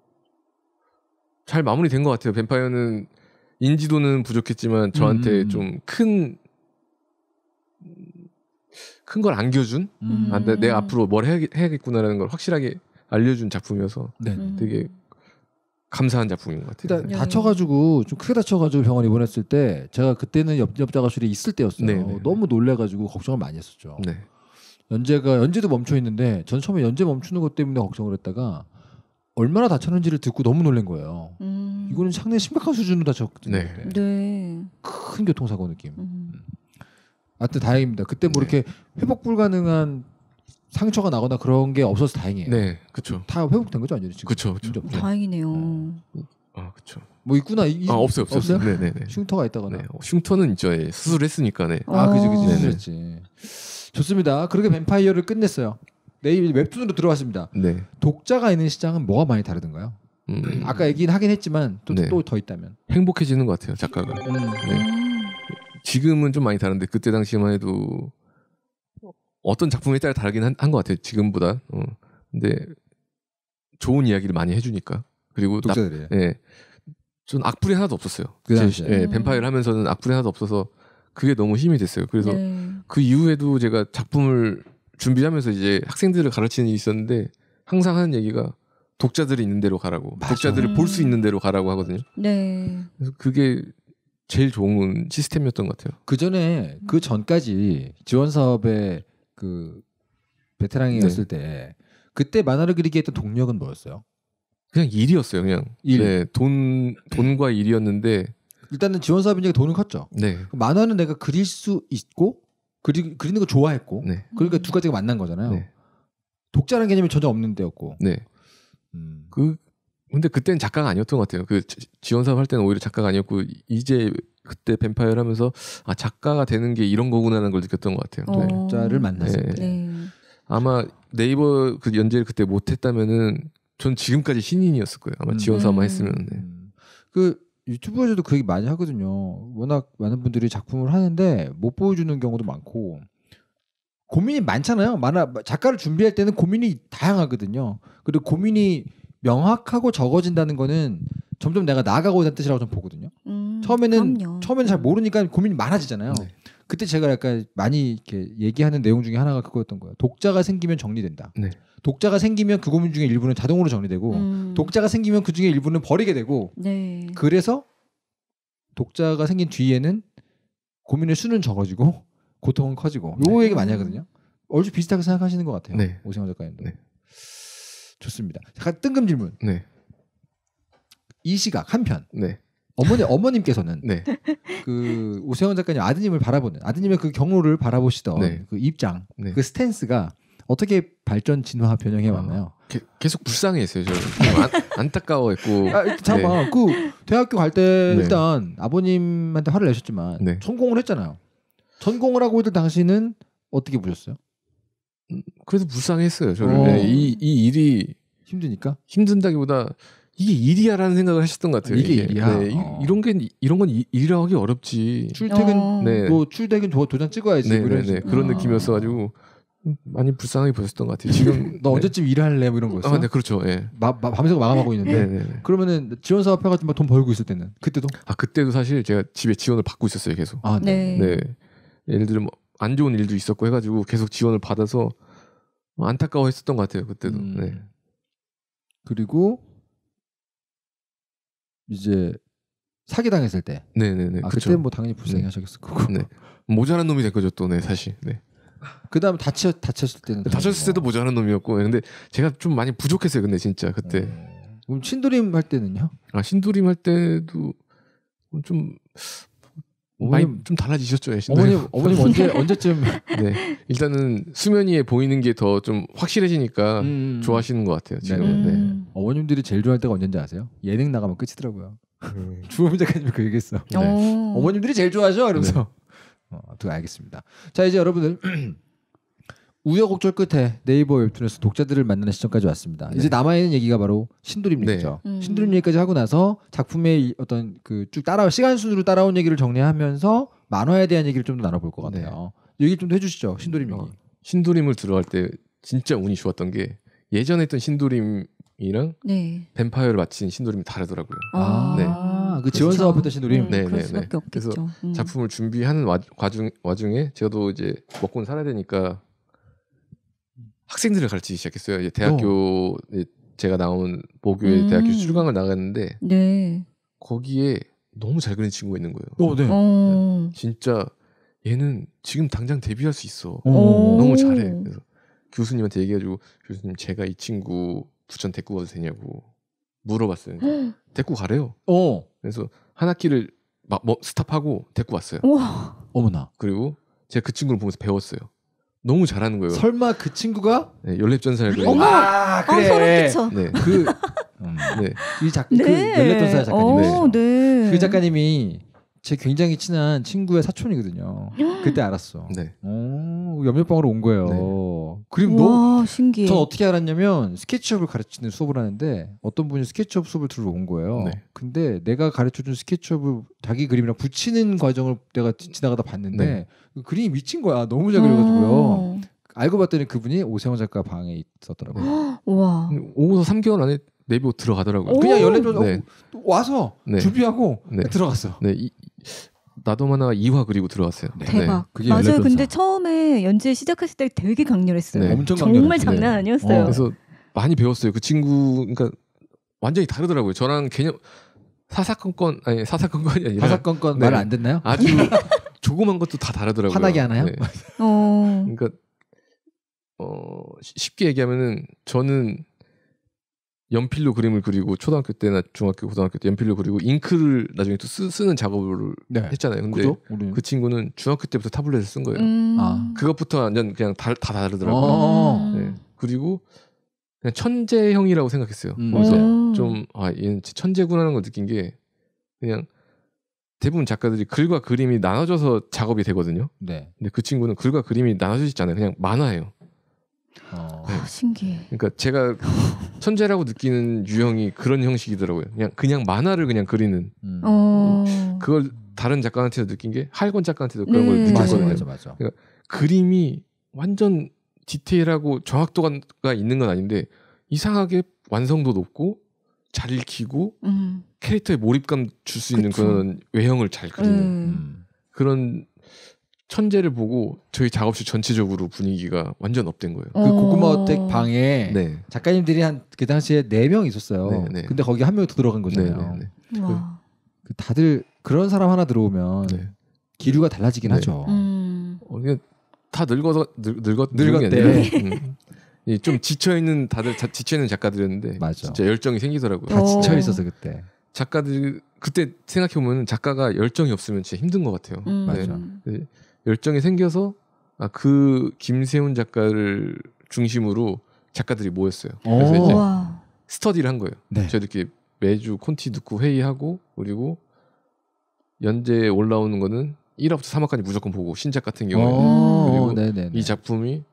잘 마무리된 것 같아요. 뱀파이어는 인지도는 부족했지만 저한테 음. 좀큰 큰 걸 안겨준 음. 아, 내, 내 음. 앞으로 뭘 해야, 해야겠구나라는 걸 확실하게 알려준 작품이어서 네. 음. 되게 감사한 작품인 것 같아요. 일단 그러니까 네. 다쳐가지고 좀 크게 다쳐가지고 병원 입원했을 때 제가 그때는 옆, 자가실에 있을 때였어요. 네네. 네, 네. 너무 놀래가지고 걱정을 많이 했었죠. 네. 연재가 연재도 멈춰 있는데 전 처음에 연재 멈추는 것 때문에 걱정을 했다가 얼마나 다쳤는지를 듣고 너무 놀란 거예요. 음. 이거는 상당히 심각한 수준으로 다쳤거든요. 네. 네. 큰 교통사고 느낌. 음. 음. 하여튼 다행입니다. 그때 뭐 네. 이렇게 회복 불가능한 상처가 나거나 그런 게 없어서 다행이에요. 네, 그렇죠. 다 회복된 거죠, 완전히 지금. 그렇죠, 그렇죠. 다행이네요. 네. 아, 그렇죠. 뭐 있구나. 이, 아, 없어요, 없어요. 네, 네, 네. 흉터가 있다거나. 네. 흉터는 이제 수술했으니까 네. 아, 그죠, 그죠. 수술지 좋습니다. 그렇게 뱀파이어를 끝냈어요. 내일 웹툰으로 들어왔습니다. 네. 독자가 있는 시장은 뭐가 많이 다르던가요? 음. 아까 얘기는 하긴 했지만 또더 네. 있다면 행복해지는 것 같아요 작가가. 음. 네. 지금은 좀 많이 다른데 그때 당시만 해도 어떤 작품에 따라 다르긴 한 것 같아요. 지금보다. 어. 근데 좋은 이야기를 많이 해주니까. 그리고 독자들이. 예. 전 악플이 하나도 없었어요. 그당 예, 음. 뱀파이를 어 하면서는 악플이 하나도 없어서 그게 너무 힘이 됐어요. 그래서 네. 그 이후에도 제가 작품을 준비하면서 이제 학생들을 가르치는 일이 있었는데 항상 하는 얘기가 독자들이 있는 대로 가라고 맞아. 독자들을 볼 수 있는 대로 가라고 하거든요. 네. 그래서 그게 제일 좋은 시스템이었던 것 같아요. 그 전에 그 전까지 지원 사업에 그 베테랑이었을 네. 때 그때 만화를 그리게 했던 동력은 뭐였어요? 그냥 일이었어요. 그냥 일. 네, 돈 네. 돈과 일이었는데 일단은 지원 사업이니 돈은 컸죠. 네. 만화는 내가 그릴 수 있고 그리, 그리는 거 좋아했고 네. 그러니까 두 가지가 만난 거잖아요. 네. 독자라는 개념이 전혀 없는 데였고. 네. 음. 그 근데 그때는 작가가 아니었던 것 같아요. 그 지원 사업 할 때는 오히려 작가가 아니었고 이제 그때 뱀파이어를 하면서 아 작가가 되는 게 이런 거구나라는 걸 느꼈던 것 같아요. 네. 작자를 어. 만났을 네. 때 네. 아마 네이버 그 연재를 그때 못했다면은 전 지금까지 신인이었을 거예요. 아마 음. 지원서 아마 했으면. 음. 네. 그 유튜브에서도 그 얘기 많이 하거든요. 워낙 많은 분들이 작품을 하는데 못 보여주는 경우도 많고 고민이 많잖아요. 만화 작가를 준비할 때는 고민이 다양하거든요. 그리고 고민이 명확하고 적어진다는 거는 점점 내가 나아가고 있다는 뜻이라고 저 보거든요. 음. 음, 처음에는 그럼요. 처음에는 잘 네. 모르니까 고민이 많아지잖아요. 네. 그때 제가 약간 많이 이렇게 얘기하는 내용 중에 하나가 그거였던 거예요. 독자가 생기면 정리된다. 네. 독자가 생기면 그 고민 중에 일부는 자동으로 정리되고 음. 독자가 생기면 그 중에 일부는 버리게 되고 네. 그래서 독자가 생긴 뒤에는 고민의 수는 적어지고 [LAUGHS] 고통은 커지고 요 네. 얘기 많이 하거든요. 얼추 비슷하게 생각하시는 것 같아요. 네. 오승환 작가님도 네. 좋습니다. 잠깐 뜬금 질문. 네. 이 시각 한편 네. 어머니 어머님께서는 네. 그 오세훈 작가님 아드님을 바라보는 아드님의 그 경로를 바라보시던 네. 그 입장, 네. 그 스탠스가 어떻게 발전, 진화, 변형해 아, 왔나요? 게, 계속 불쌍해했어요. 저는 안, 타까워했고 아, 잠깐만, 네. 아, 그 대학교 갈때 네. 일단 아버님한테 화를 내셨지만 네. 전공을 했잖아요. 전공을 하고 있던 당신은 어떻게 보셨어요? 음, 그래도 불쌍했어요. 저를 어. 이, 이 일이 힘드니까 힘든다기보다 이게 일이야라는 생각을 하셨던 것 같아요. 이게, 이게. 일이야. 네, 어. 이런 게 이런 건 일, 이라고 하기 어렵지. 출퇴근 어. 네. 뭐 출퇴근 도, 장 찍어야지. 네, 네, 네. 그런 아. 느낌이었어 가지고 많이 불쌍하게 보셨던 것 같아요. 지금 [LAUGHS] 너 언제쯤 일할래 뭐 이런 거였어요? 아, 네, 그렇죠. 예. 마, 밤새고 마감하고 있는데. 네, 네, 네, 그러면은 지원 사업 해가지고 막돈 뭐 벌고 있을 때는 그때도? 아 그때도 사실 제가 집에 지원을 받고 있었어요 계속. 아 네. 네. 네. 예를 들면 안 좋은 일도 있었고 해가지고 계속 지원을 받아서 안타까워했었던 것 같아요 그때도. 음. 네. 그리고 이제 사기 당했을 때. 네네네. 아, 그때 뭐 당연히 불쌍해하셨겠을 네. 거고. 네. 모자란 놈이 될 거죠 또, 네 사실. 네. 그다음 다치 다쳤을 때는 다쳤을 때도 뭐 모자란 놈이었고, 네, 근데 제가 좀 많이 부족했어요. 근데 진짜 그때. 음. 그럼 신도림 할 때는요? 아 신도림 할 때도 좀 어머님 좀 달라지셨죠, 애신 어머님 어머님 [LAUGHS] 언제 언제쯤? 네, 일단은 수면위에 보이는 게 더 좀 확실해지니까 음, 음, 음. 좋아하시는 것 같아요 지금. 네. 네. 어머님들이 제일 좋아할 때가 언제인지 아세요? 예능 나가면 끝이더라고요. [LAUGHS] 주호민 작가님이 그 얘기했어. 네. 어머님들이 제일 좋아하죠, 그러면서. 네. 어, 알겠습니다. 자 이제 여러분들 [CLEARS THROAT] 우여곡절 끝에 네이버 웹툰에서 독자들을 만나는 시점까지 왔습니다. 네. 이제 남아 있는 얘기가 바로 신도림 얘기죠. 네. 음. 신도림 얘기까지 하고 나서 작품의 어떤 그 쭉 따라 시간 순으로 따라온 얘기를 정리하면서 만화에 대한 얘기를 좀 더 나눠볼 것 같아요. 네. 얘기 좀더 해주시죠. 신도림 얘기. 어, 신도림을 들어갈 때 진짜 운이 좋았던 게 예전에 했던 신도림이랑 네. 뱀파이어를 마친 신도림이 다르더라고요. 아, 아 네. 그 지원 사업부터 신도림. 음, 네, 네, 네. 그래서 음. 작품을 준비하는 와 과중, 와중에 제가 또 이제 먹고는 살아야 되니까 학생들을 가르치기 시작했어요. 이제 대학교 어. 제가 나온 보교의 음. 대학교 출강을 나갔는데 네. 거기에 너무 잘 그리는 친구가 있는 거예요. 어, 네. 어. 어. 진짜 얘는 지금 당장 데뷔할 수 있어. 오. 어. 너무 잘해. 그래서 교수님한테 얘기해가지고 교수님 제가 이 친구 부천 데리고 가도 되냐고 물어봤어요. 데리고 가래요. 어. 그래서 한 학기를 막 뭐 스탑하고 데리고 왔어요. 우와. 어머나. 그리고 제가 그 친구를 보면서 배웠어요. 너무 잘하는 거예요. 설마 그 친구가 네, 연립전사를 그린 어머! 아, 아, 소름 끼쳐. 네. 그 네. 이 작, 그 네. 연립전사 작가님. 어, 네. 그 작가님이 제 굉장히 친한 친구의 사촌이거든요. [GASPS] 그때 알았어. 네. 오, 어, 염려방으로 온 거예요. 네. 그림 너무 신기해. 전 어떻게 알았냐면 스케치업을 가르치는 수업을 하는데 어떤 분이 스케치업 수업을 들으러 온 거예요. 네. 근데 내가 가르쳐준 스케치업을 자기 그림이랑 붙이는 과정을 내가 지나가다 봤는데 네. 그 그림이 미친 거야. 너무 잘 그려가지고요. 음. 알고 봤더니 그분이 오세훈 작가 방에 있었더라고요. [GASPS] 와. 오고서 3개월 안에 네비 들어가더라고요. 그냥 연락줘 네. 와서 네. 준비하고 네. 들어갔어. 네. 이, 나도 만나 2화 그리고 들어왔어요. 네. 대박. 네. 맞아요. 근데 처음에 연재 시작했을 때 되게 강렬했어요. 네. 엄청 강렬했어요. 정말 장난 네. 아니었어요. 어. 그래서 많이 배웠어요. 그 친구 그러니까 완전히 다르더라고요. 저랑 개념 사사건건 아니 사사건건이 아니라 사사건건 네. 말안 듣나요? 아주 [LAUGHS] 조그만 것도 다 다르더라고요. 화나게 하나요? 네. 어. 그러니까 어 쉽게 얘기하면은 저는 연필로 그림을 그리고 초등학교 때나 중학교 고등학교 때 연필로 그리고 잉크를 나중에 또 쓰, 는 작업을 네. 했잖아요. 근데 그죠? 그 친구는 중학교 때부터 타블렛을 쓴 거예요. 음. 아. 그것부터 완전 그냥 다, 다 다르더라고요. 어. 음. 네. 그리고 그냥 천재형이라고 생각했어요. 그래서 음. 음. 좀아 얘는 천재구나라는 걸 느낀 게 그냥 대부분 작가들이 글과 그림이 나눠져서 작업이 되거든요. 네. 근데 그 친구는 글과 그림이 나눠져있잖아요 그냥 만화예요. 어. 네. 아, 신기해. 그러니까 제가 천재라고 느끼는 유형이 그런 형식이더라고요. 그냥 그냥 만화를 그냥 그리는. 음. 음. 그걸 다른 작가한테도 느낀 게 할건 작가한테도 그런 음. 걸 네. 느꼈거든요. 맞아, 맞아, 맞아. 그러니까 그림이 완전 디테일하고 정확도가 있는 건 아닌데 이상하게 완성도 높고 잘 읽히고 음. 캐릭터의 몰입감 줄 수 있는 그런 외형을 잘 그리는 음. 그런 천재를 보고 저희 작업실 전체적으로 분위기가 완전 업된 거예요. 그 어. 고구마 댁 방에 네. 작가님들이 한 그 당시에 네 명 있었어요. 네네. 네. 근데 거기 한명더 들어간 거잖아요. 네, 네, 그, 그 다들 그런 사람 하나 들어오면 네. 기류가 달라지긴 네. 하죠. 음. 어, 다 늙어서 늙, 었 늙었대. 음. 좀 지쳐 있는 다들 자, 지쳐 있는 작가들이었는데 맞아. 진짜 열정이 생기더라고요. 다 어. 지쳐 있어서 그때. 작가들 그때 생각해 보면 작가가 열정이 없으면 진짜 힘든 것 같아요. 음. 맞아. 네. 그 열정이 생겨서 아, 그 김세훈 작가를 중심으로 작가들이 모였어요. 그래서 이제 와. 스터디를 한 거예요. 네. 저희들끼리 매주 콘티 듣고 회의하고 그리고 연재에 올라오는 거는 1화부터 3화까지 무조건 보고 신작 같은 경우에 그리고 이 작품이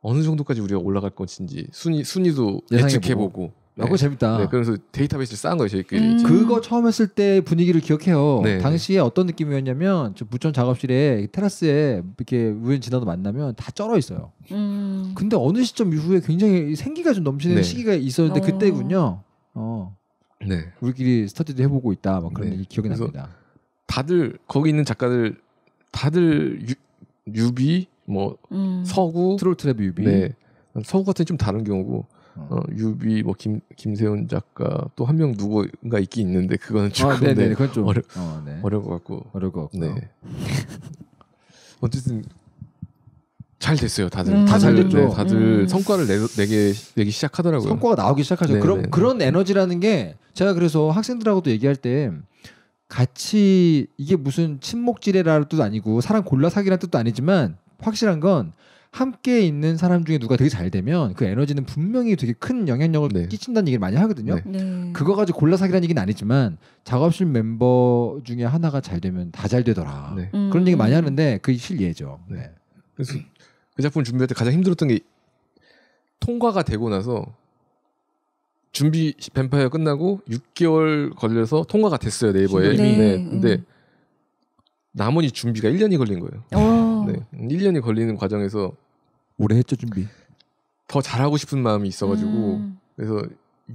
어느 정도까지 우리가 올라갈 것인지 순위 순위도 예측해보고 네. 아, 그거 재밌다. 네, 그래서 데이터베이스를 쌓은 거예요 저희끼리. 음. 그거 처음 했을 때 분위기를 기억해요. 네. 네. 당시에 어떤 느낌이었냐면 저 무천 작업실에 테라스에 이렇게 우연 지나도 만나면 다 쩔어 있어요. 음. 근데 어느 시점 이후에 굉장히 생기가 좀 넘치는 네. 시기가 있었는데 어. 그때군요. 어. 네. 우리끼리 스터디도 해보고 있다. 막 그런 네. 기억이 납니다. 다들 거기 있는 작가들 다들 유, 유비 뭐 음. 서구 트롤 트랩 유비 네. 서구 같은 좀 다른 경우고 음. 어, 유비 뭐 김 김세훈 작가 또 한 명 누구가 있긴 있는데 그거는 조금 아, 네네, 네, 그건 좀 어려 어, 네. 어려울 것 같고 어려울 것 같고 네. [LAUGHS] 어쨌든 잘 됐어요 다들 음, 다잘 됐죠 네, 다들 음. 성과를 내, 내게 내기 시작하더라고요 성과가 나오기 시작하죠 네, 그런 네. 그런 에너지라는 게 제가 그래서 학생들하고도 얘기할 때 같이 이게 무슨 친목지뢰라는 뜻도 아니고 사람 골라 사기는 뜻도 아니지만 확실한 건 함께 있는 사람 중에 누가 되게 잘 되면 그 에너지는 분명히 되게 큰 영향력을 네. 끼친다는 얘기를 많이 하거든요. 네. 네. 그거 가지고 골라 사기라는 얘기는 아니지만 작업실 멤버 중에 하나가 잘 되면 다 잘 되더라. 네. 그런 얘기 많이 음. 하는데 그게 실례죠 네. 네. 그래서 그 작품 준비할 때 가장 힘들었던 게 통과가 되고 나서 준비 뱀파이어 끝나고 6개월 걸려서 통과가 됐어요 네이버에. 네. 근데 나머지 준비가 1년이 걸린 거예요. 오. 어. 네. 1년이 걸리는 과정에서 오래 했죠 준비. 더 잘하고 싶은 마음이 있어가지고 음. 그래서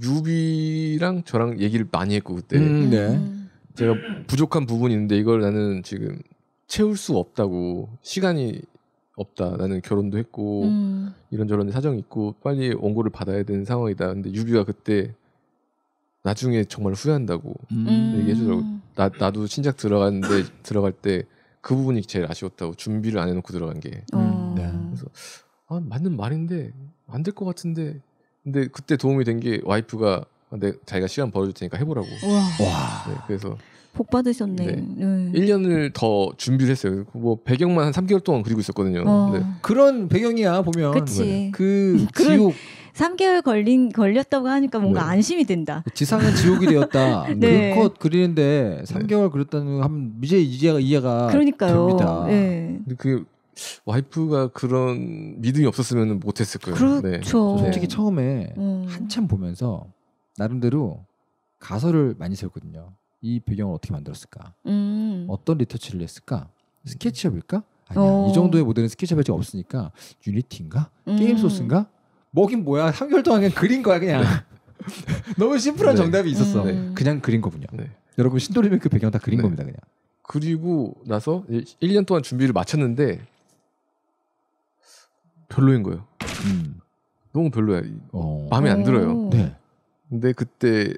유비랑 저랑 얘기를 많이 했고 그때 음, 음, 네. 제가 부족한 부분이 있는데 이걸 나는 지금 채울 수 없다고 시간이 없다 나는 결혼도 했고 음. 이런저런 사정이 있고 빨리 원고를 받아야 되는 상황이다 근데 유비가 그때 나중에 정말 후회한다고 음. 얘기해주더라고 음. 나, 나도 신작 들어갔는데 들어갈 때 그 부분이 제일 아쉬웠다고 준비를 안 해놓고 들어간 게 어. 네. 그래서 아, 맞는 말인데 안 될 것 같은데 근데 그때 도움이 된 게 와이프가 내 자기가 시간 벌어줄 테니까 해보라고. 와. 네, 그래서 복 받으셨네. 네. 네. 1년을 더 준비를 했어요. 뭐 배경만 한 3개월 동안 그리고 있었거든요. 어. 네. 그런 배경이야 보면 그치. 네. 그 [LAUGHS] 지옥 3개월 걸린 걸렸다고 하니까 뭔가 네. 안심이 된다. 그 지상은 지옥이 되었다. [LAUGHS] 네. 그컷 그리는데 3개월 그렸다는 하면 이제 이해가 이해가 그러니까요. 됩니다. 네. 근데 그 와이프가 그런 믿음이 없었으면 못했을 거예요. 네. 그렇죠. 네. 솔직히 처음에 음. 한참 보면서 나름대로 가설을 많이 세웠거든요. 이 배경을 어떻게 만들었을까? 음. 어떤 리터치를 했을까? 스케치업일까? 아니야. 어. 이 정도의 모델은 스케치업이 없으니까 유니티인가? 음. 게임 소스인가? 뭐긴 뭐야. 3개월 동안 그냥 그린 거야 그냥. 네. [LAUGHS] 너무 심플한 네. 정답이 있었어. 네. 음. 그냥 그린 거군요. 네. 여러분 신도림의그 배경 다 그린 네. 겁니다 그냥. 그리고 나서 1년 동안 준비를 마쳤는데 별로인 거예요. 음. 너무 별로야. 어. 마음에 안 들어요. 네. 근데 그때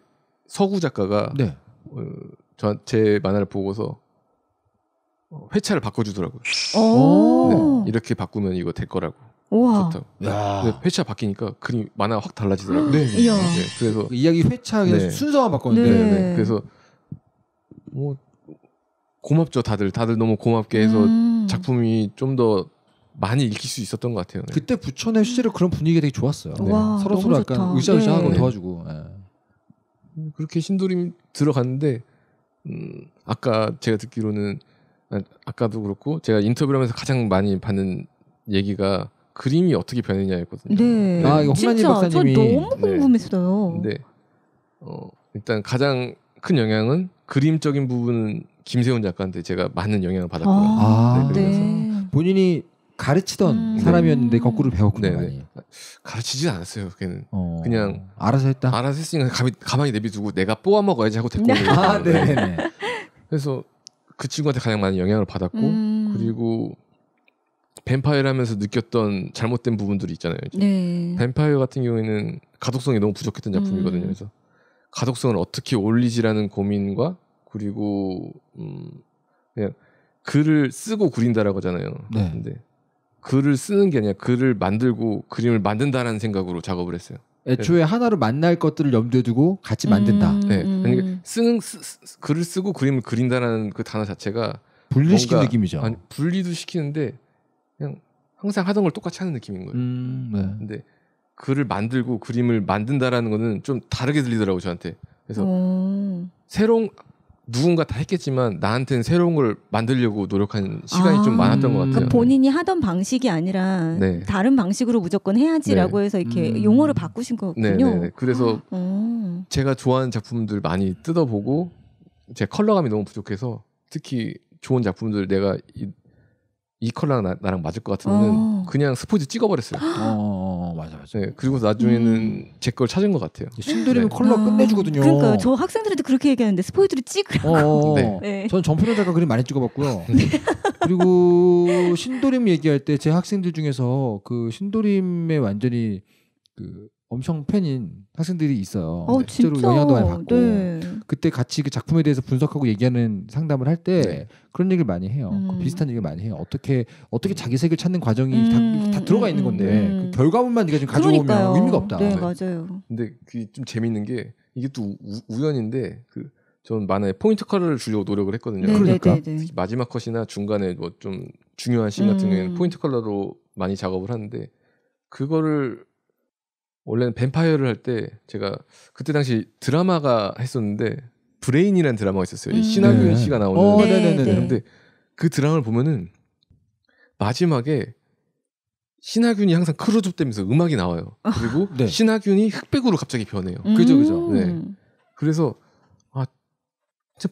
서구 작가가 네. 어, 저제 만화를 보고서 어, 회차를 바꿔주더라고요. 네. 네, 이렇게 바꾸면 이거 될 거라고. 우와. 좋다고. 회차 바뀌니까 그림 만화 가확 달라지더라고요. 네. 네. 네. 그래서 그 이야기 회차 네. 순서만 바꿨는데. 네. 네. 그래서 뭐 고맙죠 다들 다들 너무 고맙게 해서 음. 작품이 좀더 많이 읽힐 수 있었던 것 같아요. 네. 그때 부천의 실제로 음. 그런 분위기가 되게 좋았어요. 네. 와, 네. 서로 서로 약간 으쌰으쌰하고 네. 도와주고. 네. 음, 그렇게 신도림 들어갔는데 음, 아까 제가 듣기로는 아, 아까도 그렇고 제가 인터뷰를 하면서 가장 많이 받는 얘기가 그림이 어떻게 변했냐였거든요. 네. 아, 이거 진짜 박사님이... 저 너무 궁금했어요. 네. 어, 일단 가장 큰 영향은 그림적인 부분은 김세훈 작가한테 제가 많은 영향을 받았고요. 아, 아 네, 네. 본인이 가르치던 음. 사람이었는데 음. 거꾸로 배웠군요. 네, 네. 가르치진 않았어요. 그는 어. 그냥 알아서 했다. 알아서 했으니까 가만히 내비두고 내가 뽑아 먹어야지 하고 데리고 [LAUGHS] 아, 네, 네. 네. 그래서 그 친구한테 가장 많은 영향을 받았고 음. 그리고 뱀파이어라면서 느꼈던 잘못된 부분들이 있잖아요. 네. 뱀파이어 같은 경우에는 가독성이 너무 부족했던 작품이거든요. 음. 그래서 가독성을 어떻게 올리지라는 고민과 그리고 음 그냥 글을 쓰고 그린다라고 하잖아요. 네. 근데 글을 쓰는 게 아니라 글을 만들고 그림을 만든다라는 생각으로 작업을 했어요. 애초에 네. 하나로 만날 것들을 염두에 두고 같이 만든다. 음... 네, 그 쓰는 쓰, 쓰, 글을 쓰고 그림을 그린다라는 그 단어 자체가 분리시킨 뭔 느낌이죠. 아니, 분리도 시키는데 그냥 항상 하던 걸 똑같이 하는 느낌인 거예요. 음, 네. 근데 글을 만들고 그림을 만든다라는 거는 좀 다르게 들리더라고 저한테. 그래서 오. 새로운 누군가 다 했겠지만 나한테는 새로운 걸 만들려고 노력한 시간이 아, 좀 많았던 것 같아요. 그 본인이 하던 방식이 아니라 네. 다른 방식으로 무조건 해야지라고 네. 해서 이렇게 음. 용어를 바꾸신 거군요. 네, 네, 네. 그래서 아. 제가 좋아하는 작품들 많이 뜯어보고 제 컬러감이 너무 부족해서 특히 좋은 작품들 내가 이, 이 컬러랑 나, 랑 맞을 것 같으면 아. 어. 그냥 스포츠 찍어버렸어요. 어, 맞아 요 맞아. 네, 그리고 나중에는 음. 제걸 찾은 것 같아요. 신도림 네. 컬러 아, 끝내주거든요. 그러니까 저 학생들한테 그렇게 얘기하는데 스포이드를 찍으라고. 어, 어, 어. [LAUGHS] 네. 네. 전 전프로다가 그림 많이 찍어봤고요. [LAUGHS] 네. 그리고 신도림 얘기할 때 제 학생들 중에서 그 신도림에 완전히 그 엄청 팬인 학생들이 있어요. 어, 실제로 진짜? 연년 동안 봤고 네. 그때 같이 그 작품에 대해서 분석하고 얘기하는 상담을 할때 네. 그런 얘기를 많이 해요. 그 음. 그 비슷한 얘기를 많이 해요. 어떻게 어떻게 자기 색을 찾는 과정이 음. 다, 다, 들어가 있는 음, 건데 음, 그 음. 결과물만 네가 지금 가져오면 그러니까요. 의미가 없다. 네, 네, 맞아요. 근데 그게 좀 재밌는 게 이게 또 우, 연인데 그. 전 만화에 포인트 컬러를 주려고 노력을 했거든요. 네, 그러니까 네, 네, 마지막 컷이나 중간에 뭐 좀 중요한 씬 같은 경우에는 음. 포인트 컬러로 많이 작업을 하는데 그거를 원래는 뱀파이어를 할 때 제가 그때 당시 드라마가 했었는데 브레인이라는 드라마가 있었어요. 음. 신하균 네. 씨가 나오는. 어, 그 네네네. 그데그 드라마를 보면은 마지막에 신하균이 항상 크루즈대면서 음악이 나와요. 아. 그리고 [LAUGHS] 네. 신하균이 흑백으로 갑자기 변해요. 음~ 그죠, 그죠. 네. 그래서 아,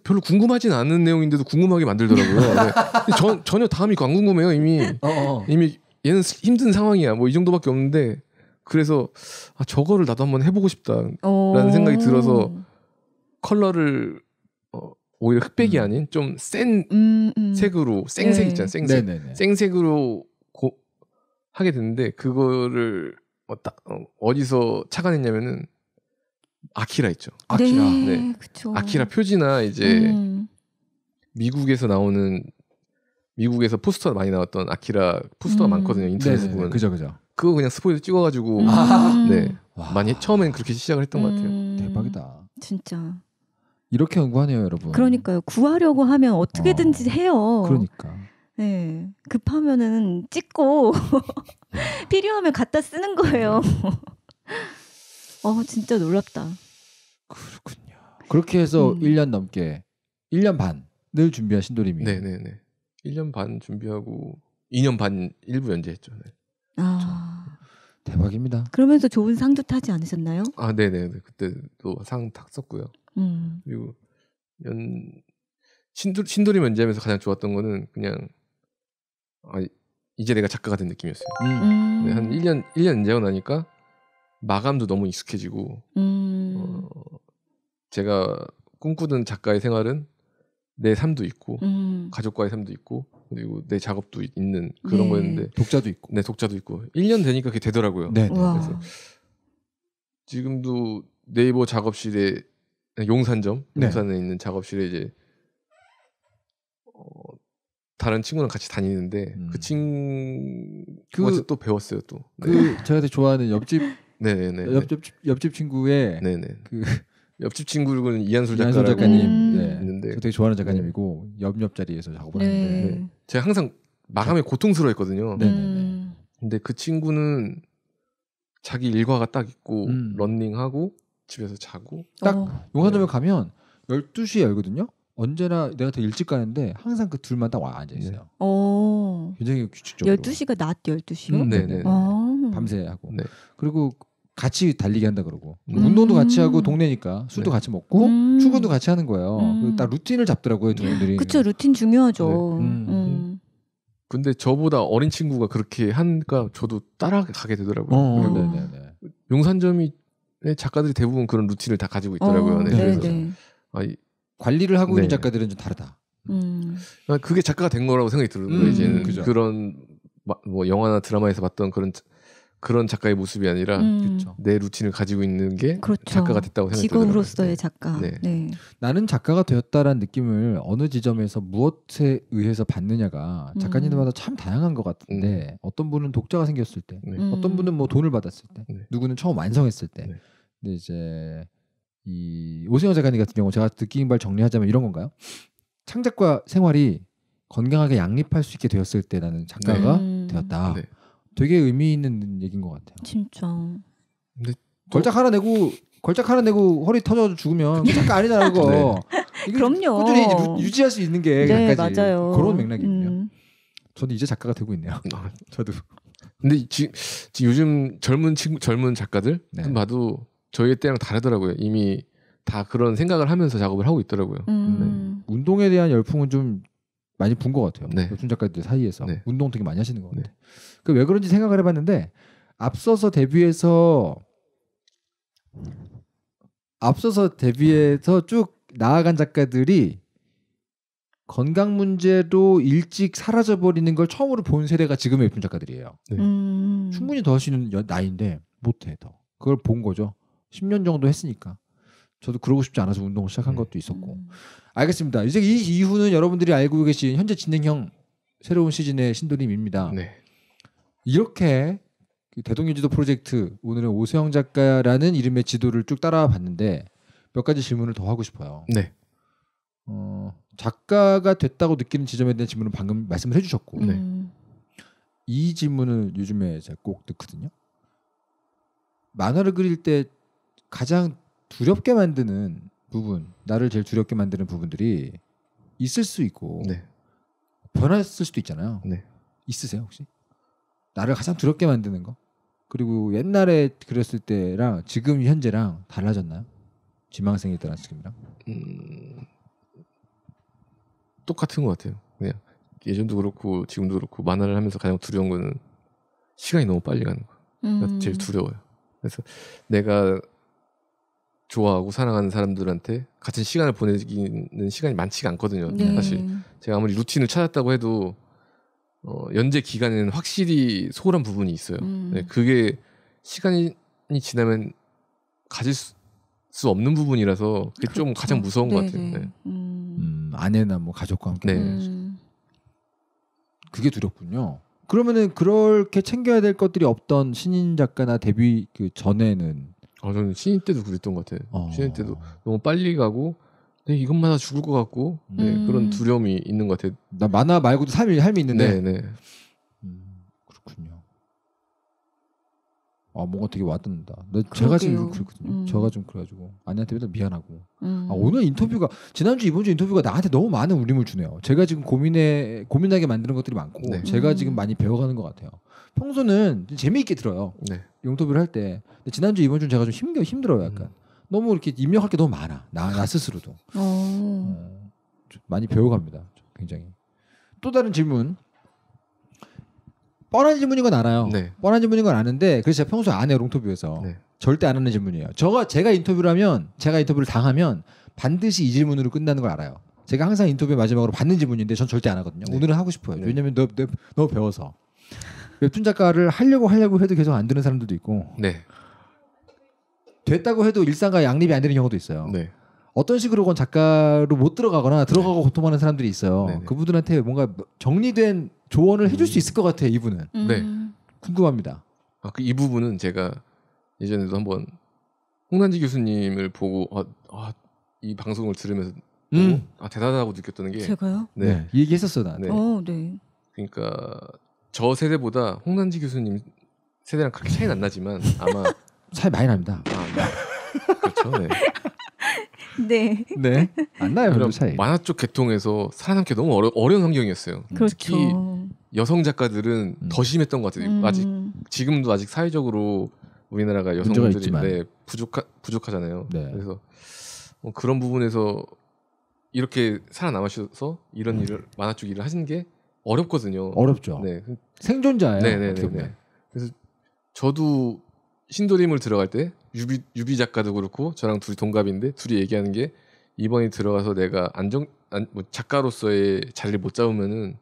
별로 궁금하진 않은 내용인데도 궁금하게 만들더라고요. [LAUGHS] 네. 전, 전혀 다음이 안 궁금해요. 이미 어, 어. 이미 얘는 힘든 상황이야. 뭐 이 정도밖에 없는데 그래서 아, 저거를 나도 한번 해보고 싶다라는 어. 오. 생각이 들어서 컬러를 어, 오히려 흑백이 음. 아닌 좀센 음, 음. 색으로 생색 네. 있잖아요 생색 네네네. 생색으로 고, 하게 됐는데 그거를 어, 뭐 따, 어, 어디서 착안했냐면은 아키라 있죠 아키라 네, 네. 아키라 표지나 이제 음. 미국에서 나오는 미국에서 포스터가 많이 나왔던 아키라 포스터가 음. 많거든요 인터넷에 보면 그죠 그죠 그거 그냥 스포에서 찍어가지고 음. [LAUGHS] 네 와. 많이 처음엔 그렇게 시작을 했던 것 같아요. 음. 대박이다. 진짜. 이렇게 연구하네요, 여러분. 그러니까요. 구하려고 하면 어떻게든지 어. 해요. 그러니까. 네. 급하면은 찍고 [LAUGHS] 필요하면 갖다 쓰는 거예요. 네. 뭐. 어, 진짜 놀랍다. 그렇군요. 그렇게 해서 음. 1년 넘게 1년 반 늘 준비한 신도림이. 네, 네, 네. 1년 반 준비하고 2년 반 일부 연재했죠. 네. 아. 대박입니다. 그러면서 좋은 상도 타지 않으셨나요? 아, 네네. 그때 또상 탔었고요. 음. 그리고 연 신도 신도리 면접에서 가장 좋았던 거는 그냥 아, 이제 내가 작가가 된 느낌이었어요. 음. 음. 네, 한 1년 1년 연재하고 나니까 마감도 너무 익숙해지고 음. 어, 제가 꿈꾸던 작가의 생활은 내 삶도 있고 음. 가족과의 삶도 있고 그리고 내 작업도 있는 그런 네. 거였는데 독자도 있고 네 독자도 있고 1년 되니까 그게 되더라고요. 네. 네. 그래서 지금도 네이버 작업실에 용산점 네. 용산에 있는 작업실에 이제 어, 다른 친구랑 같이 다니는데 음. 그친구한 그, 그 또 배웠어요 또. 네. 그 제가 되게 좋아하는 옆집 네네네 [LAUGHS] 네, 옆집 옆집 친구의 네네 그 옆집 친구는 이한솔 작가라고 이한솔 작가님 음. 네. 작가님인데 네. 되게 좋아하는 작가님이고 네. 옆옆 자리에서 작업을 하는데 네. 제가 항상 마감에 고통스러워했거든요. 음. 근데 그 친구는 자기 일과가 딱 있고 음. 런닝하고 집에서 자고 딱 어. 용산점에 가면 12시에 열거든요. 언제나 내가 더 일찍 가는데 항상 그 둘만 딱 와 앉아 있어요. 네. 굉장히 규칙적으로. 12시가 낮 12시요? 음, 네 어. 밤새 하고. 네. 그리고 같이 달리기 한다 그러고 음. 운동도 같이 하고 동네니까 술도 네. 같이 먹고 음. 출근도 같이 하는 거예요. 음. 딱 루틴을 잡더라고요 두 분들이. 그쵸 루틴 중요하죠. 네. 음. 음. 음. 근데 저보다 어린 친구가 그렇게 하니까 저도 따라가게 되더라고요. 어, 어. 네, 네, 네. 용산점이 작가들이 대부분 그런 루틴을 다 가지고 있더라고요. 어, 네, 네. 네. 아, 이, 관리를 하고 있는 네. 작가들은 좀 다르다. 음. 아, 그게 작가가 된 거라고 생각이 들어요. 이제는 그죠. 그런 뭐 영화나 드라마에서 봤던 그런 그런 작가의 모습이 아니라 음. 내 루틴을 가지고 있는 게 그렇죠. 작가가 됐다고 생각해요. 직업으로서의 네. 작가. 네. 네. 나는 작가가 되었다라는 느낌을 어느 지점에서 무엇에 의해서 받느냐가 작가님들마다 음. 참 다양한 것 같은데 음. 어떤 분은 독자가 생겼을 때, 네. 어떤 분은 뭐 돈을 받았을 때, 네. 누구는 처음 완성했을 때, 네. 근데 이제 이 오세영 작가님 같은 경우 제가 느낀 발 정리하자면 이런 건가요? 창작과 생활이 건강하게 양립할 수 있게 되었을 때 나는 작가가 음. 되었다. 되게 의미 있는 얘기인 것 같아요. 진짜. 근데 걸작 하나 내고 걸작 하나 내고 허리 터져 죽으면 작가 아니잖아 그거. [LAUGHS] 네. 그럼요. 꾸준히 루, 유지할 수 있는 게 네, 맞아요. 그런 맥락이군요. 음. 저도 이제 작가가 되고 있네요. 아, [LAUGHS] 저도. 근데 지, 지 요즘 젊은 친구 젊은 작가들 네. 봐도 저희 때랑 다르더라고요. 이미 다 그런 생각을 하면서 작업을 하고 있더라고요. 음. 네. 운동에 대한 열풍은 좀 많이 본것 같아요. 네. 요즘 작가들 사이에서 네. 운동 되게 많이 하시는 것 네. 같아요. 네. 그 그왜 그런지 생각을 해봤는데 앞서서 데뷔해서 앞서서 데뷔해서 쭉 나아간 작가들이 건강 문제로 일찍 사라져 버리는 걸 처음으로 본 세대가 지금의 예쁜 작가들이에요. 네. 음... 충분히 더할수 있는 나이인데 못해 더 그걸 본 거죠. 10년 정도 했으니까 저도 그러고 싶지 않아서 운동을 시작한 네. 것도 있었고 음... 알겠습니다. 이제 이 이후는 여러분들이 알고 계신 현재 진행형 새로운 시즌의 신도림입니다. 네. 이렇게 그 대동여지도 프로젝트 오늘은 오세영 작가라는 이름의 지도를 쭉 따라와 봤는데 몇 가지 질문을 더 하고 싶어요. 네. 어, 작가가 됐다고 느끼는 지점에 대한 질문은 방금 말씀을 해주셨고 네. 이 질문을 요즘에 제가 꼭 듣거든요. 만화를 그릴 때 가장 두렵게 만드는 부분, 나를 제일 두렵게 만드는 부분들이 있을 수 있고 네. 변했을 수도 있잖아요. 네. 있으세요 혹시? 나를 가장 두렵게 만드는 거? 그리고 옛날에 그랬을 때랑 지금 현재랑 달라졌나요? 지망생이 때랑 지금이랑? 음... 똑같은 것 같아요. 그냥 예전도 그렇고 지금도 그렇고 만화를 하면서 가장 두려운 거는 시간이 너무 빨리 가는 거. 음. 제일 두려워요. 그래서 내가 좋아하고 사랑하는 사람들한테 같은 시간을 보내는 시간이 많지가 않거든요. 네. 사실 제가 아무리 루틴을 찾았다고 해도 어, 연재 기간에는 확실히 소홀한 부분이 있어요. 음. 네, 그게 시간이 지나면 가질 수, 수 없는 부분이라서 그게 그렇죠. 좀 가장 무서운 네네. 것 같아요. 네. 음. 음. 아내나 뭐 가족과 함께 네. 음. 그게 두렵군요. 그러면은 그렇게 챙겨야 될 것들이 없던 신인 작가나 데뷔 그 전에는 어, 저는 신인 때도 그랬던 것 같아요. 어. 신인 때도 너무 빨리 가고 네, 이것만 다 죽을 것 같고 네, 음. 그런 두려움이 있는 것 같아요. 나 만화 말고도 삶이 삶이 있는데. 네, 네. 음, 그렇군요. 아 뭔가 되게 와닿는다. 나 네, 제가 지금 그렇거든요. 음. 제가 좀 그래가지고 아니한테 맨날 미안하고. 음. 아 오늘 인터뷰가 지난주 이번주 인터뷰가 나한테 너무 많은 울림을 주네요. 제가 지금 고민에 고민하게 만드는 것들이 많고 네. 제가 음. 지금 많이 배워가는 것 같아요. 평소는 재미있게 들어요. 네. 영토뷰를 할 때. 지난주 이번 주 제가 좀 힘겨 힘들어요, 약간. 음. 너무 이렇게 입력할 게 너무 많아. 나, 나 스스로도. [LAUGHS] 어, 어 많이 배워갑니다. 굉장히. 또 다른 질문. 뻔한 질문인 건 알아요. 네. 뻔한 질문인 건 아는데 그래서 제가 평소 안 해요 롱토뷰에서 네. 절대 안 하는 질문이에요. 저가 제가 인터뷰를 하면 제가 인터뷰를 당하면 반드시 이 질문으로 끝나는 걸 알아요. 제가 항상 인터뷰 마지막으로 받는 질문인데 전 절대 안 하거든요. 네. 오늘은 하고 싶어요. 네. 왜냐면 너, 너, 너 배워서 웹툰 작가를 하려고 하려고 해도 계속 안 되는 사람들도 있고 네. 됐다고 해도 일상과 양립이 안 되는 경우도 있어요. 네. 어떤 식으로건 작가로 못 들어가거나 들어가고 고통하는 사람들이 있어요. 네네. 그분들한테 뭔가 정리된 조언을 해줄 음. 수 있을 것 같아요. 이분은. 음. 네. 궁금합니다. 아, 그 이 부분은 제가 예전에도 한번 홍난지 교수님을 보고 아, 아, 이 방송을 들으면서 음. 아, 대단하다고 느꼈던 게 제가요? 네. 네. 얘기했었어 나. 네. 오, 어, 네. 그러니까 저 세대보다 홍난지 교수님 세대랑 그렇게 차이는 안 나지만 아마 [LAUGHS] 차이 많이 납니다. 아, 네. 그렇죠. 네. [LAUGHS] 네. 네. 안 나요, 그럼 차이. 만화 쪽 계통에서 살아남기 너무 어려, 어려운 환경이었어요. 그렇죠. 특히 여성 작가들은 음. 더 심했던 것 같아요. 음. 아직 지금도 아직 사회적으로 우리나라가 여성들이 네, 부족하 부족하잖아요. 네. 그래서 뭐 그런 부분에서 이렇게 살아남으셔서 이런 음. 일을 만화 쪽 일을 하신 게 어렵거든요. 어렵죠. 네. 생존자예요. 네네네. 네, 네, 네. 그래서 저도 신도림을 들어갈 때 유비 유비 작가도 그렇고 저랑 둘이 동갑인데 둘이 얘기하는 게 이번이 들어가서 내가 안정 안, 뭐 작가로서의 자리를 못 잡으면은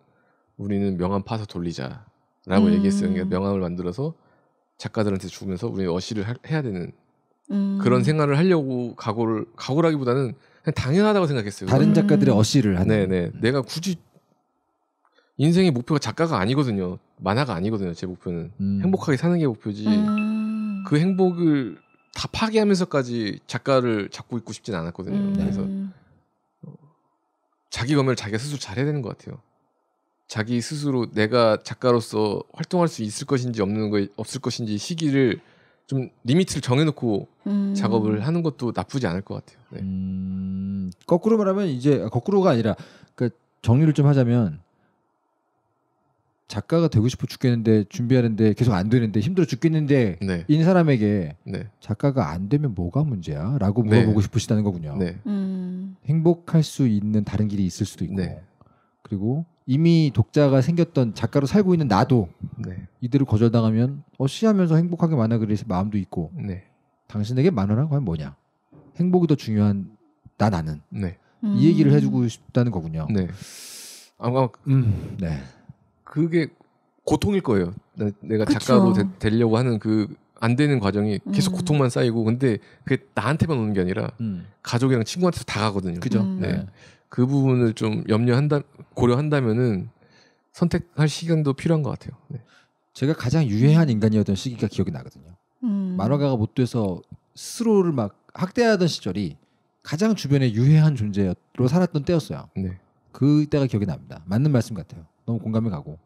우리는 명함 파서 돌리자라고 음. 얘기했어요. 그러니까 명함을 만들어서 작가들한테 주면서 우리는 어시를 하, 해야 되는 음. 그런 생활을 하려고 각오를 각오라기보다는 그냥 당연하다고 생각했어요. 다른 음. 작가들의 어시를 하는. 네네. 음. 내가 굳이 인생의 목표가 작가가 아니거든요. 만화가 아니거든요. 제 목표는 음. 행복하게 사는 게 목표지. 음. 그 행복을 다 파괴하면서까지 작가를 잡고 있고 싶진 않았거든요. 음. 그래서 네. 어, 자기 검열 자기가 스스로 잘해야 되는 것 같아요. 자기 스스로 내가 작가로서 활동할 수 있을 것인지 없는 거 없을 것인지 시기를 좀 리미트를 정해놓고 음. 작업을 하는 것도 나쁘지 않을 것 같아요. 네. 음, 거꾸로 말하면 이제 아, 거꾸로가 아니라 그 정리를 좀 하자면 작가가 되고 싶어 죽겠는데 준비하는데 계속 안 되는데 힘들어 죽겠는데 네. 인 사람에게 네. 작가가 안 되면 뭐가 문제야라고 네. 물어보고 네. 싶으시다는 거군요. 네. 음. 행복할 수 있는 다른 길이 있을 수도 있고 네. 그리고 이미 독자가 생겼던 작가로 살고 있는 나도 이들을 거절당하면 어시하면서 행복하게 만나 그래서 마음도 있고 당신에게 만화란 과연 뭐냐 행복이 더 중요한 나 나는 이 얘기를 음. 해주고 싶다는 거군요. 아마 음, 네. 그게 고통일 거예요. 나, 내가 그쵸. 작가로 되, 되려고 하는 그 안 되는 과정이 계속 음. 고통만 쌓이고 근데 그게 나한테만 오는 게 아니라 음. 가족이랑 친구한테도 다 가거든요. 그죠? 음. 네. 네. 그 부분을 좀 염려한다 고려한다면은 선택할 시간도 필요한 것 같아요. 네. 제가 가장 유해한 인간이었던 시기가 기억이 나거든요. 음. 만화가가 못 돼서 스스로를 막 학대하던 시절이 가장 주변에 유해한 존재로 살았던 때였어요. 네. 그때가 기억이 납니다. 맞는 말씀 같아요. 너무 공감이 가고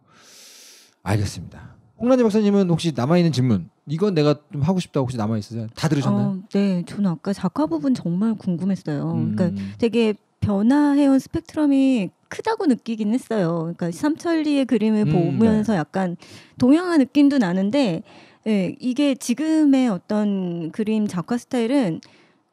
알겠습니다. 홍란지 박사님은 혹시 남아 있는 질문 이건 내가 좀 하고 싶다 혹시 남아 있으세요? 다 들으셨나요? 어, 네, 저는 아까 작화 부분 정말 궁금했어요. 음. 그러니까 되게 변화해온 스펙트럼이 크다고 느끼긴 했어요. 그러니까 삼천리의 그림을 음, 네. 보면서 네. 약간 동양화 느낌도 나는데, 예, 이게 지금의 어떤 그림 작화 스타일은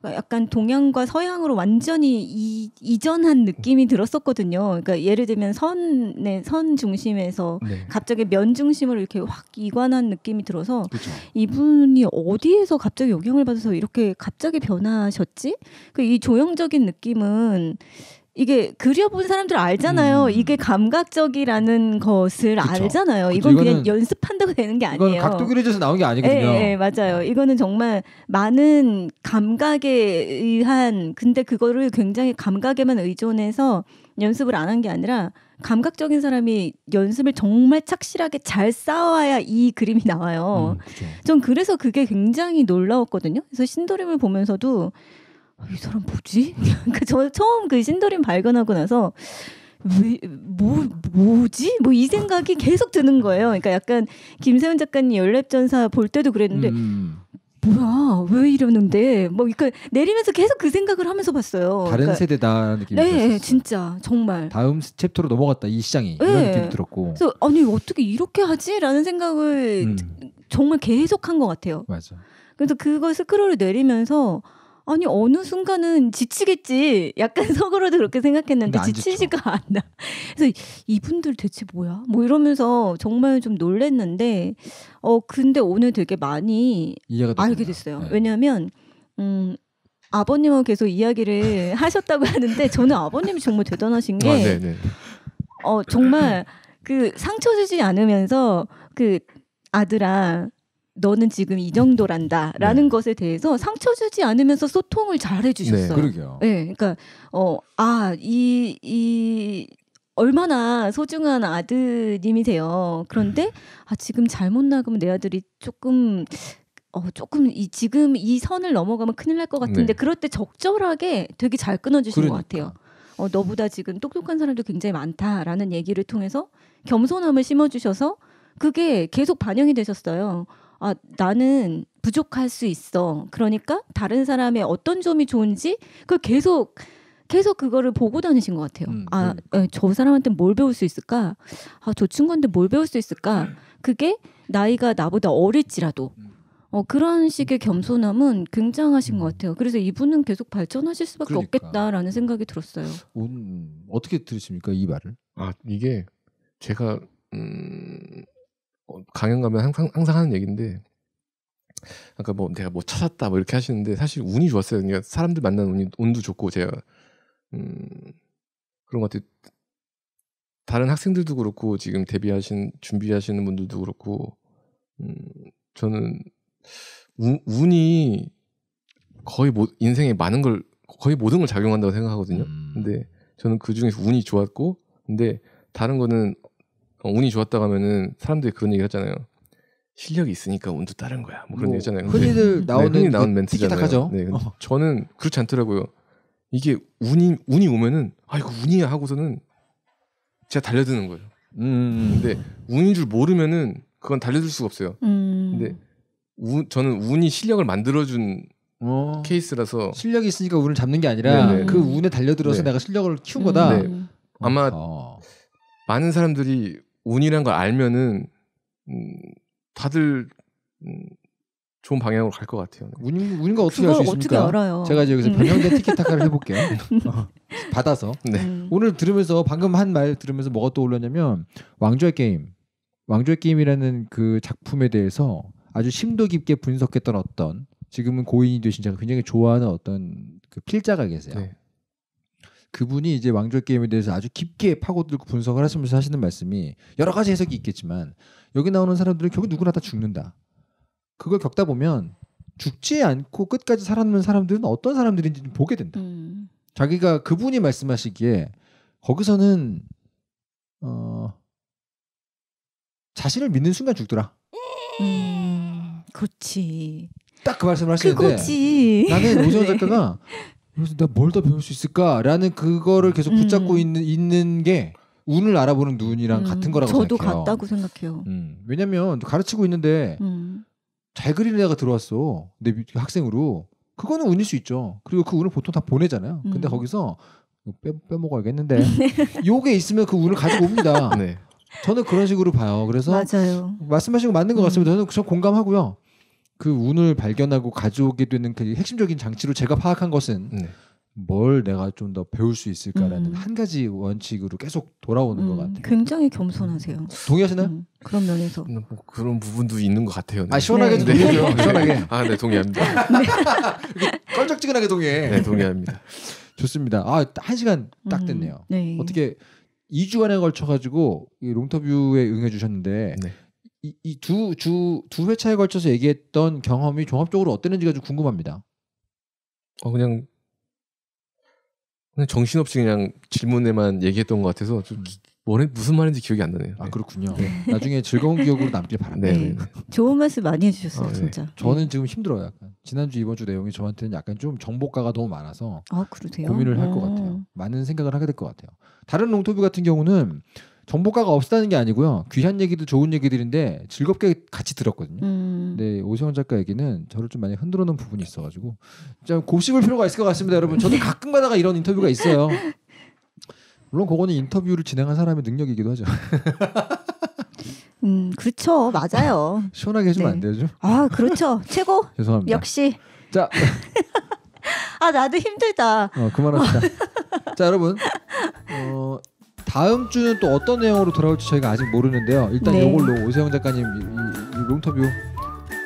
그러니까 약간 동양과 서양으로 완전히 이, 이전한 느낌이 들었었거든요. 그러니까 예를 들면 선의 선 중심에서 네. 갑자기 면 중심으로 이렇게 확 이관한 느낌이 들어서 그쵸. 그렇죠. 이분이 어디에서 갑자기 영향을 받아서 이렇게 갑자기 변하셨지? 그 이 조형적인 느낌은 이게 그려본 사람들 알잖아요. 음. 이게 감각적이라는 것을 그쵸. 알잖아요. 이건 그냥 연습한다고 되는 게 아니에요. 각도 그려져서 나온 게 아니거든요. 예, 예 맞아요. 네. 이거는 정말 많은 감각에 의한 근데 그거를 굉장히 감각에만 의존해서 연습을 안 한 게 아니라 감각적인 사람이 연습을 정말 착실하게 잘 쌓아야 이 그림이 나와요. 음, 전 그래서 그게 굉장히 놀라웠거든요. 그래서 신도림을 보면서도 이 사람 뭐지? [LAUGHS] 그저 처음 그 신도림 발견하고 나서 왜 뭐 뭐지? 뭐 이 생각이 계속 드는 거예요. 그러니까 약간 김세훈 작가님 연랩 전사 볼 때도 그랬는데 음, 음. 뭐야 왜 이러는데 뭐 그러니까 내리면서 계속 그 생각을 하면서 봤어요. 다른 그러니까, 세대다 느낌이 네, 네 들었어요. 진짜 정말 다음 챕터로 넘어갔다 이 시장이 네. 이런 느낌이 들었고. 그래서 아니 어떻게 이렇게 하지라는 생각을 음. 정말 계속한 것 같아요. 맞아. 그래서 그걸 스크롤을 내리면서 아니 어느 순간은 지치겠지. 약간 [LAUGHS] 속으로도 그렇게 생각했는데 지치지가 않아. 그래서 이분들 대체 뭐야? 뭐 이러면서 정말 좀 놀랬는데 어 근데 오늘 되게 많이 알게 됐어요. 네. 왜냐하면 음 아버님하고 계속 이야기를 [LAUGHS] 하셨다고 하는데 저는 아버님이 정말 대단하신 게 아, 네, 네. 어, 정말 그 상처 주지 않으면서 그 아들아 너는 지금 이 정도란다라는 네. 네. 것에 대해서 상처 주지 않으면서 소통을 잘 해주셨어요. 네, 그러게요. 네, 그러니까 어아이이 이 얼마나 소중한 아드님이세요. 그런데 아 지금 잘못 나가면 내 아들이 조금 어 조금 이 지금 이 선을 넘어가면 큰일 날 것 같은데 네. 그럴 때 적절하게 되게 잘 끊어주신 그러니까. 것 같아요. 어 너보다 지금 똑똑한 사람도 굉장히 많다라는 얘기를 통해서 겸손함을 심어주셔서 그게 계속 반영이 되셨어요. 아, 나는 부족할 수 있어. 그러니까 다른 사람의 어떤 점이 좋은지 그걸 계속 계속 그거를 보고 다니신 것 같아요. 음, 아, 음. 예, 저 사람한테 뭘 배울 수 있을까? 아, 저 친구한테 뭘 배울 수 있을까? 그게 나이가 나보다 어릴지라도 음. 어, 그런 식의 음. 겸손함은 굉장하신 것 음. 같아요. 그래서 이분은 계속 발전하실 수밖에 그러니까. 없겠다라는 생각이 들었어요. 온, 어떻게 들으십니까 이 말을? 아 이게 제가 음, 어, 강연 가면 항상 항상 하는 얘기인데 아까 뭐 내가 뭐 찾았다 뭐 이렇게 하시는데 사실 운이 좋았어요. 그러니까 사람들 만나는 운이 운도 좋고 제가 음 그런 것 같아요. 다른 학생들도 그렇고 지금 데뷔하신 준비하시는 분들도 그렇고 음 저는 운, 운이 거의 모, 인생에 많은 걸 거의 모든 걸 작용한다고 생각하거든요. 음. 근데 저는 그 중에서 운이 좋았고 근데 다른 거는 어, 운이 좋았다 고하면은 사람들이 그런 얘기 를 하잖아요. 실력이 있으니까 운도 따른 거야. 뭐 그런 뭐, 얘기잖아요. 흔히들 나오는 네, 흔히 그 멘트잖아요. 네, 어. 저는 그렇지 않더라고요. 이게 운이 운이 오면은 아이거 운이야 하고서는 제가 달려드는 거예요. 음. 근데 운인 줄 모르면은 그건 달려들 수가 없어요. 음. 근데 우, 저는 운이 실력을 만들어준 어. 케이스라서 실력이 있으니까 운을 잡는 게 아니라 네네. 네. 그 운에 달려들어서 네. 내가 실력을 키운 거다. 네. 음. 아마 어. 많은 사람들이 운이란 걸 알면은 음, 다들 음, 좋은 방향으로 갈 것 같아요. 운 네. 운과 어떻게 알 수 있습니까? 어떻게 제가 이제 여기서 음. 변형된 티키타카를 [LAUGHS] 해볼게요. 어, 받아서 네. 음. 오늘 들으면서 방금 한 말 들으면서 뭐가 떠올랐냐면 왕좌의 게임, 왕좌의 게임이라는 그 작품에 대해서 아주 심도 깊게 분석했던 어떤 지금은 고인이 되신 제가 굉장히 좋아하는 어떤 그 필자가 계세요. 네. 그분이 이제 왕좌 게임에 대해서 아주 깊게 파고들고 분석을 하시면서 하시는 말씀이 여러 가지 해석이 있겠지만 여기 나오는 사람들은 결국 누구나 다 죽는다. 그걸 겪다 보면 죽지 않고 끝까지 살아남는 사람들은 어떤 사람들인지 보게 된다. 음. 자기가 그분이 말씀하시기에 거기서는 어 자신을 믿는 순간 죽더라. 음, 그렇지. 딱 그 말씀을 하시는데 그거지. 나는 오세훈 작가가 네. 그래서 내가 뭘더 배울 수 있을까라는 그거를 계속 붙잡고 음. 있는 있는 게 운을 알아보는 눈이랑 음, 같은 거라고 저도 생각해요. 같다고 생각해요. 음, 왜냐면 가르치고 있는데 잘 그리는 애가 들어왔어 내 학생으로 그거는 운일 수 있죠. 그리고 그 운을 보통 다 보내잖아요. 근데 거기서 빼, 빼먹어야겠는데 [LAUGHS] 네. 요게 있으면 그 운을 가지고 옵니다. [LAUGHS] 네. 저는 그런 식으로 봐요. 그래서 맞아요. 말씀하신 거 맞는 것 같습니다. 저는 저 그 공감하고요. 그 운을 발견하고 가져오게 되는 그 핵심적인 장치로 제가 파악한 것은 네. 뭘 내가 좀 더 배울 수 있을까라는 음. 한 가지 원칙으로 계속 돌아오는 음. 것 같아요. 굉장히 겸손하세요. 동의하시나요? 음, 그런 면에서 음, 뭐 그런 부분도 있는 것 같아요. 네. 아 시원하게 네. 동의해요. 네. 시원하게. 아네 동의합니다. [LAUGHS] 네. 껄쩍지근하게 동의해. 네 동의합니다. 좋습니다. 아 한 시간 딱 음, 됐네요. 네. 어떻게 2주간에 걸쳐 가지고 이 롱터뷰에 응해 주셨는데 네. 이두주두 두, 회차에 걸쳐서 얘기했던 경험이 종합적으로 어땠는지가 좀 궁금합니다. 어 그냥 그냥 정신없이 그냥 질문에만 얘기했던 것 같아서 좀 음. 뭐래 무슨 말인지 기억이 안 나네요. 아 네. 그렇군요. 네. 나중에 즐거운 기억으로 남길 바랍니다. 네. 네, 네. 네. 좋은 말씀 많이 해주셨어요, 아, 진짜. 저는 지금 힘들어요. 약간 지난주 이번 주 내용이 저한테는 약간 좀 정보가가 너무 많아서 아, 고민을 할것 어. 같아요. 많은 생각을 하게 될 것 같아요. 다른 롱토뷰 같은 경우는 정보가가 없다는 게 아니고요. 귀한 얘기도 좋은 얘기들인데 즐겁게 같이 들었거든요. 음. 근데 오세훈 작가 얘기는 저를 좀 많이 흔들어 놓은 부분이 있어가지고 좀 곱씹을 필요가 있을 것 같습니다, 여러분. 저도 네. 가끔 가다가 이런 인터뷰가 있어요. [LAUGHS] 물론 그거는 인터뷰를 진행한 사람의 능력이기도 하죠. [LAUGHS] 음, 그렇죠. 맞아요. [LAUGHS] 시원하게 해주면 네. 안 되죠? 아, 그렇죠. 최고. 죄송합니다. 역시. 자. 아, 나도 힘들다. 어, 그만합시다. 자, 여러분. 어, 다음 주는 또 어떤 내용으로 돌아올지 저희가 아직 모르는데요. 일단 네. 이걸로 오세영 작가님 이, 이, 이 롱터뷰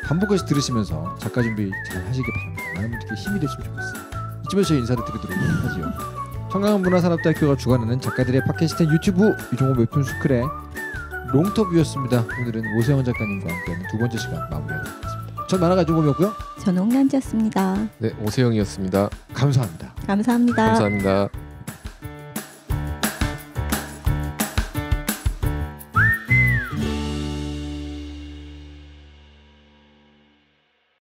반복해서 들으시면서 작가 준비 잘 하시기 바랍니다. 많은 분들께 힘이 되시면 좋겠어요. 이쯤에서 인사를 드리도록 하지 청강문화산업대학교가 주관하는 작가들의 팟캐스트 유튜브 유종호 웹툰 스크의 롱터뷰였습니다. 오늘은 오세영 작가님과 함께하는 두 번째 시간 마무리하겠습니다전 만화가 유종이었고요 저는 홍남지였습니다. 네, 오세영이었습니다. 감사합니다. 감사합니다. 감사합니다.